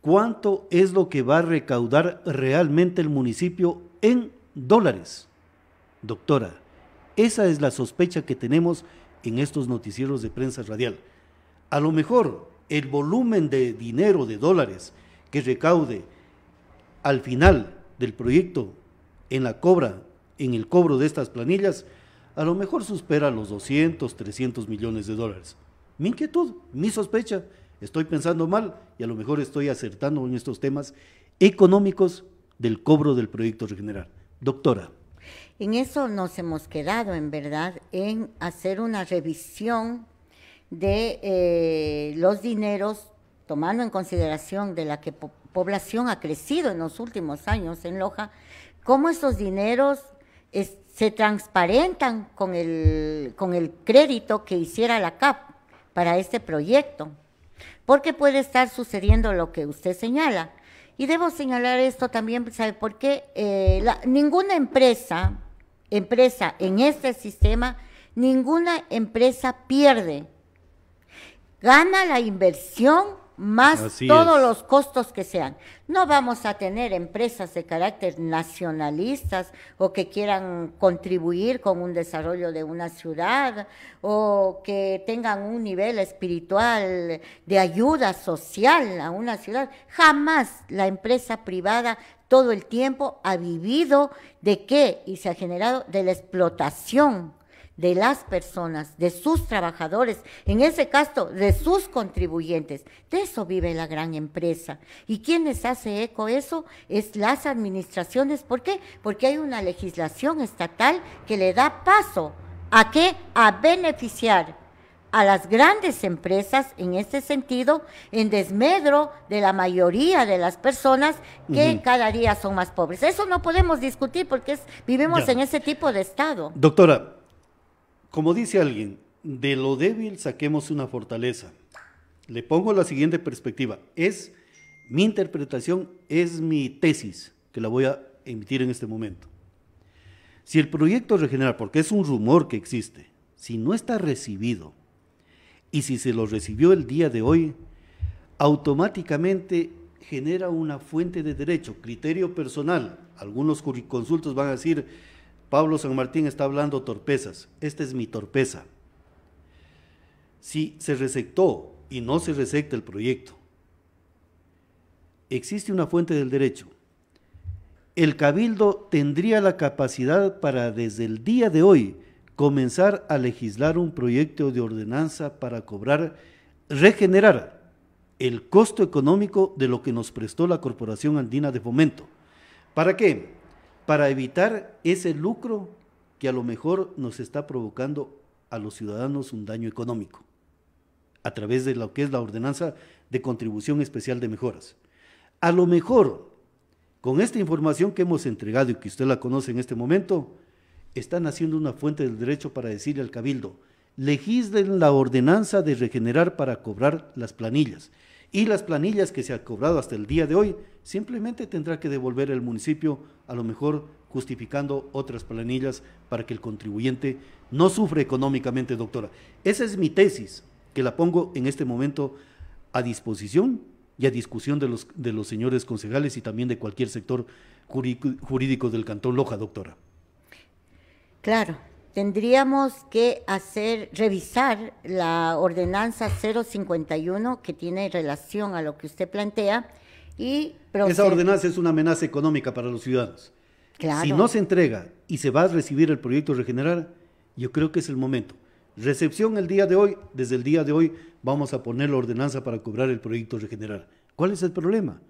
Speaker 1: cuánto es lo que va a recaudar realmente el municipio en dólares. Doctora, esa es la sospecha que tenemos en estos noticieros de prensa radial. A lo mejor el volumen de dinero, de dólares, que recaude al final del proyecto en la cobra, en el cobro de estas planillas, a lo mejor supera los 200, 300 millones de dólares. Mi inquietud, mi sospecha estoy pensando mal y a lo mejor estoy acertando en estos temas económicos del cobro del proyecto Regenerar. Doctora.
Speaker 2: En eso nos hemos quedado, en verdad, en hacer una revisión de eh, los dineros, tomando en consideración de la que población ha crecido en los últimos años en Loja, cómo esos dineros se transparentan con con el crédito que hiciera la CAP para este proyecto porque puede estar sucediendo lo que usted señala. Y debo señalar esto también, ¿sabe por qué? Eh, ninguna empresa, empresa en este sistema, ninguna empresa pierde. Gana la inversión más todos los costos que sean. No vamos a tener empresas de carácter nacionalistas o que quieran contribuir con un desarrollo de una ciudad o que tengan un nivel espiritual de ayuda social a una ciudad. Jamás la empresa privada todo el tiempo ha vivido de qué y se ha generado de la explotación de las personas, de sus trabajadores, en ese caso, de sus contribuyentes. De eso vive la gran empresa. ¿Y quienes hace eco eso? Es las administraciones. ¿Por qué? Porque hay una legislación estatal que le da paso a qué? A beneficiar a las grandes empresas en este sentido, en desmedro de la mayoría de las personas que cada día son más pobres. Eso no podemos discutir porque vivimos en ese tipo de Estado.
Speaker 1: Doctora, como dice alguien, de lo débil saquemos una fortaleza. Le pongo la siguiente perspectiva. Es mi interpretación, es mi tesis, que la voy a emitir en este momento. Si el proyecto regenera, porque es un rumor que existe, si no está recibido, y si se lo recibió el día de hoy, automáticamente genera una fuente de derecho, criterio personal. Algunos consultos van a decir, Pablo San Martín está hablando torpezas. Esta es mi torpeza. Si se resectó y no se resecta el proyecto, existe una fuente del derecho. El cabildo tendría la capacidad para desde el día de hoy comenzar a legislar un proyecto de ordenanza para cobrar, regenerar el costo económico de lo que nos prestó la Corporación Andina de Fomento. ¿Para qué? para evitar ese lucro que a lo mejor nos está provocando a los ciudadanos un daño económico a través de lo que es la ordenanza de contribución especial de mejoras. A lo mejor, con esta información que hemos entregado y que usted la conoce en este momento, están haciendo una fuente del derecho para decirle al cabildo, legislen la ordenanza de regenerar para cobrar las planillas. Y las planillas que se ha cobrado hasta el día de hoy simplemente tendrá que devolver el municipio, a lo mejor justificando otras planillas para que el contribuyente no sufra económicamente, doctora. Esa es mi tesis, que la pongo en este momento a disposición y a discusión de los, de los señores concejales y también de cualquier sector jurídico del Cantón Loja, doctora.
Speaker 2: Claro, tendríamos que hacer, revisar la ordenanza 051 que tiene relación a lo que usted plantea esa
Speaker 1: ordenanza es una amenaza económica para los ciudadanos. Si no se entrega y se va a recibir el proyecto Regenerar, yo creo que es el momento. Recepción el día de hoy, desde el día de hoy vamos a poner la ordenanza para cobrar el proyecto Regenerar. ¿Cuál es el problema?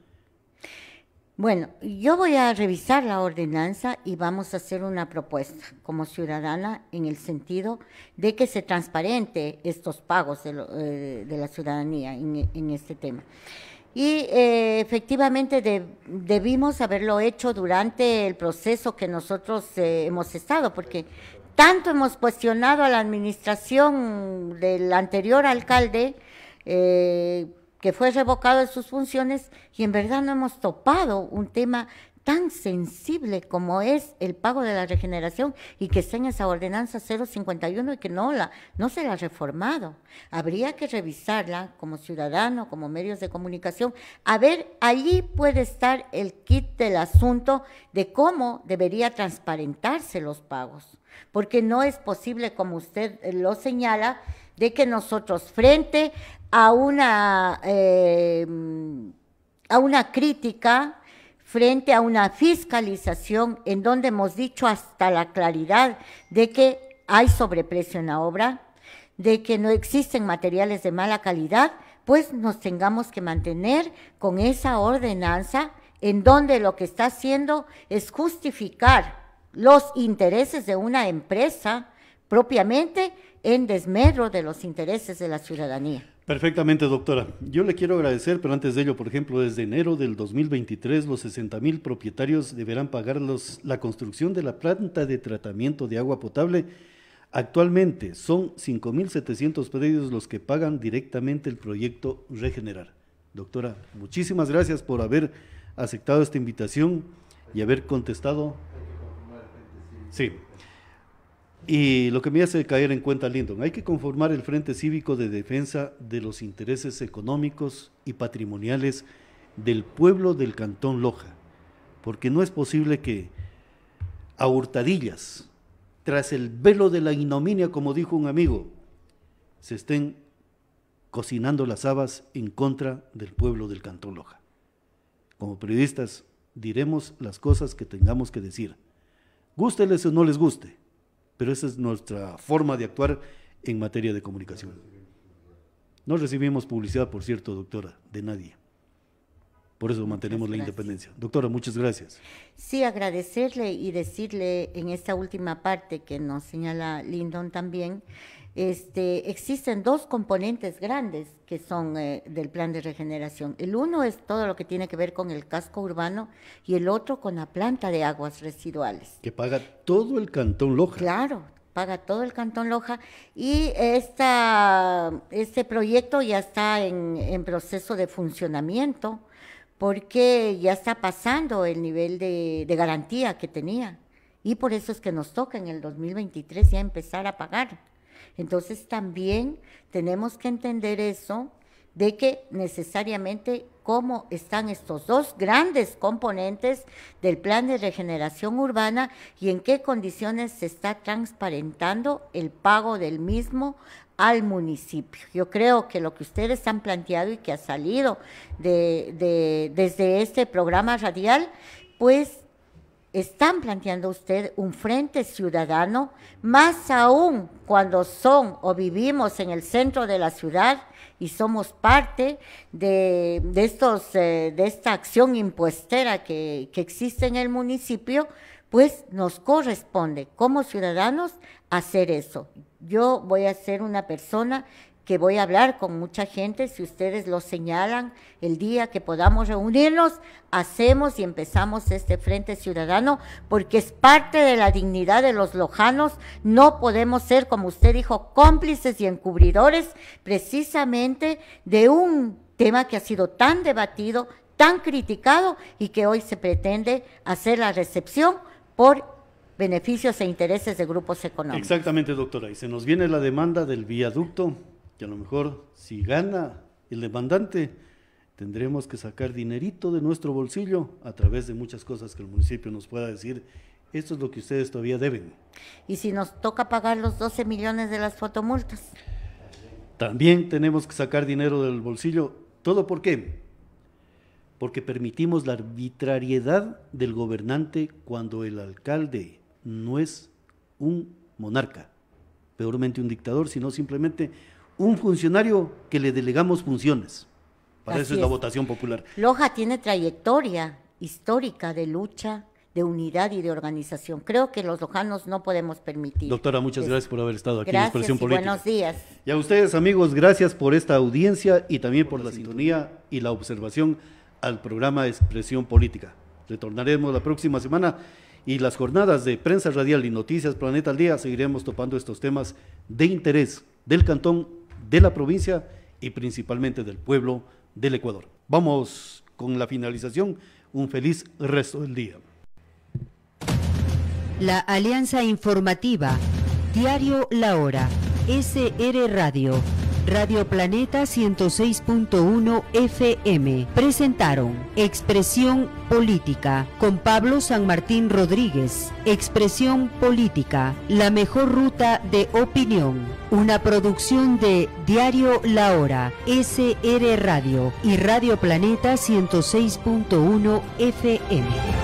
Speaker 2: Bueno, yo voy a revisar la ordenanza y vamos a hacer una propuesta como ciudadana en el sentido de que se transparente estos pagos de, eh, la ciudadanía en este tema. Y eh, efectivamente debimos haberlo hecho durante el proceso que nosotros eh, hemos estado, porque tanto hemos cuestionado a la administración del anterior alcalde, eh, que fue revocado de sus funciones, y en verdad no hemos topado un tema tan sensible como es el pago de la regeneración y que esté en esa ordenanza 051 y que no, la, no se la ha reformado. Habría que revisarla como ciudadano, como medios de comunicación. A ver, allí puede estar el kit del asunto de cómo debería transparentarse los pagos, porque no es posible, como usted eh, lo señala, de que nosotros frente a una, eh, a una crítica, frente a una fiscalización en donde hemos dicho hasta la claridad de que hay sobreprecio en la obra, de que no existen materiales de mala calidad, pues nos tengamos que mantener con esa ordenanza en donde lo que está haciendo es justificar los intereses de una empresa propiamente en desmedro de los intereses de la ciudadanía.
Speaker 1: Perfectamente, doctora. Yo le quiero agradecer, pero antes de ello, por ejemplo, desde enero del 2023, los 60 mil propietarios deberán pagar la construcción de la planta de tratamiento de agua potable. Actualmente son 5.700 predios los que pagan directamente el proyecto Regenerar. Doctora, muchísimas gracias por haber aceptado esta invitación y haber contestado. Sí. Y lo que me hace caer en cuenta, Lindon, hay que conformar el Frente Cívico de Defensa de los Intereses Económicos y Patrimoniales del pueblo del Cantón Loja, porque no es posible que a hurtadillas, tras el velo de la ignominia, como dijo un amigo, se estén cocinando las habas en contra del pueblo del Cantón Loja. Como periodistas diremos las cosas que tengamos que decir, gústeles o no les guste pero esa es nuestra forma de actuar en materia de comunicación. No recibimos publicidad, por cierto, doctora, de nadie. Por eso mantenemos la independencia. Doctora, muchas gracias. Sí,
Speaker 2: agradecerle y decirle en esta última parte que nos señala Lindon también, este, existen dos componentes grandes que son eh, del plan de regeneración. El uno es todo lo que tiene que ver con el casco urbano y el otro con la planta de aguas residuales.
Speaker 1: Que paga todo el Cantón Loja. Claro,
Speaker 2: paga todo el Cantón Loja y esta, este proyecto ya está en, proceso de funcionamiento porque ya está pasando el nivel de, de garantía que tenía y por eso es que nos toca en el 2023 ya empezar a pagar. Entonces también tenemos que entender eso de que necesariamente cómo están estos dos grandes componentes del plan de regeneración urbana y en qué condiciones se está transparentando el pago del mismo al municipio. Yo creo que lo que ustedes han planteado y que ha salido de, desde este programa radial, pues están planteando usted un frente ciudadano, más aún cuando son o vivimos en el centro de la ciudad y somos parte de, estos, eh, de esta acción impuestera que, que existe en el municipio, pues nos corresponde como ciudadanos hacer eso. Yo voy a ser una persona que voy a hablar con mucha gente, si ustedes lo señalan, el día que podamos reunirnos, hacemos y empezamos este Frente Ciudadano, porque es parte de la dignidad de los lojanos, no podemos ser, como usted dijo, cómplices y encubridores precisamente de un tema que ha sido tan debatido, tan criticado y que hoy se pretende hacer la recepción por beneficios e intereses de grupos económicos.
Speaker 1: Exactamente, doctora. Y se nos viene la demanda del viaducto que a lo mejor si gana el demandante, tendremos que sacar dinerito de nuestro bolsillo a través de muchas cosas que el municipio nos pueda decir. Esto es lo que ustedes todavía deben.
Speaker 2: ¿Y si nos toca pagar los 12 millones de las fotomultas?
Speaker 1: También tenemos que sacar dinero del bolsillo. ¿Todo por qué? Porque permitimos la arbitrariedad del gobernante cuando el alcalde no es un monarca, peormente un dictador, sino simplemente un funcionario que le delegamos funciones. Para eso es, la votación popular.
Speaker 2: Loja tiene trayectoria histórica de lucha, de unidad y de organización. Creo que los lojanos no podemos permitir. Doctora,
Speaker 1: muchas gracias por haber estado aquí en Expresión Política. Buenos días. Y a ustedes, amigos, gracias por esta audiencia y también por, la, sintonía y la observación al programa Expresión Política. Retornaremos la próxima semana y las jornadas de prensa radial y noticias Planeta al Día seguiremos topando estos temas de interés del Cantón de la provincia y principalmente del pueblo del Ecuador. Vamos con la finalización. Un feliz resto del día.
Speaker 2: La Alianza Informativa, Diario La Hora, SR Radio. Radio Planeta 106.1 FM presentaron Expresión Política con Pablo San Martín Rodríguez. Expresión Política, la mejor ruta de opinión. Una producción de Diario La Hora, SR Radio y Radio Planeta 106.1 FM.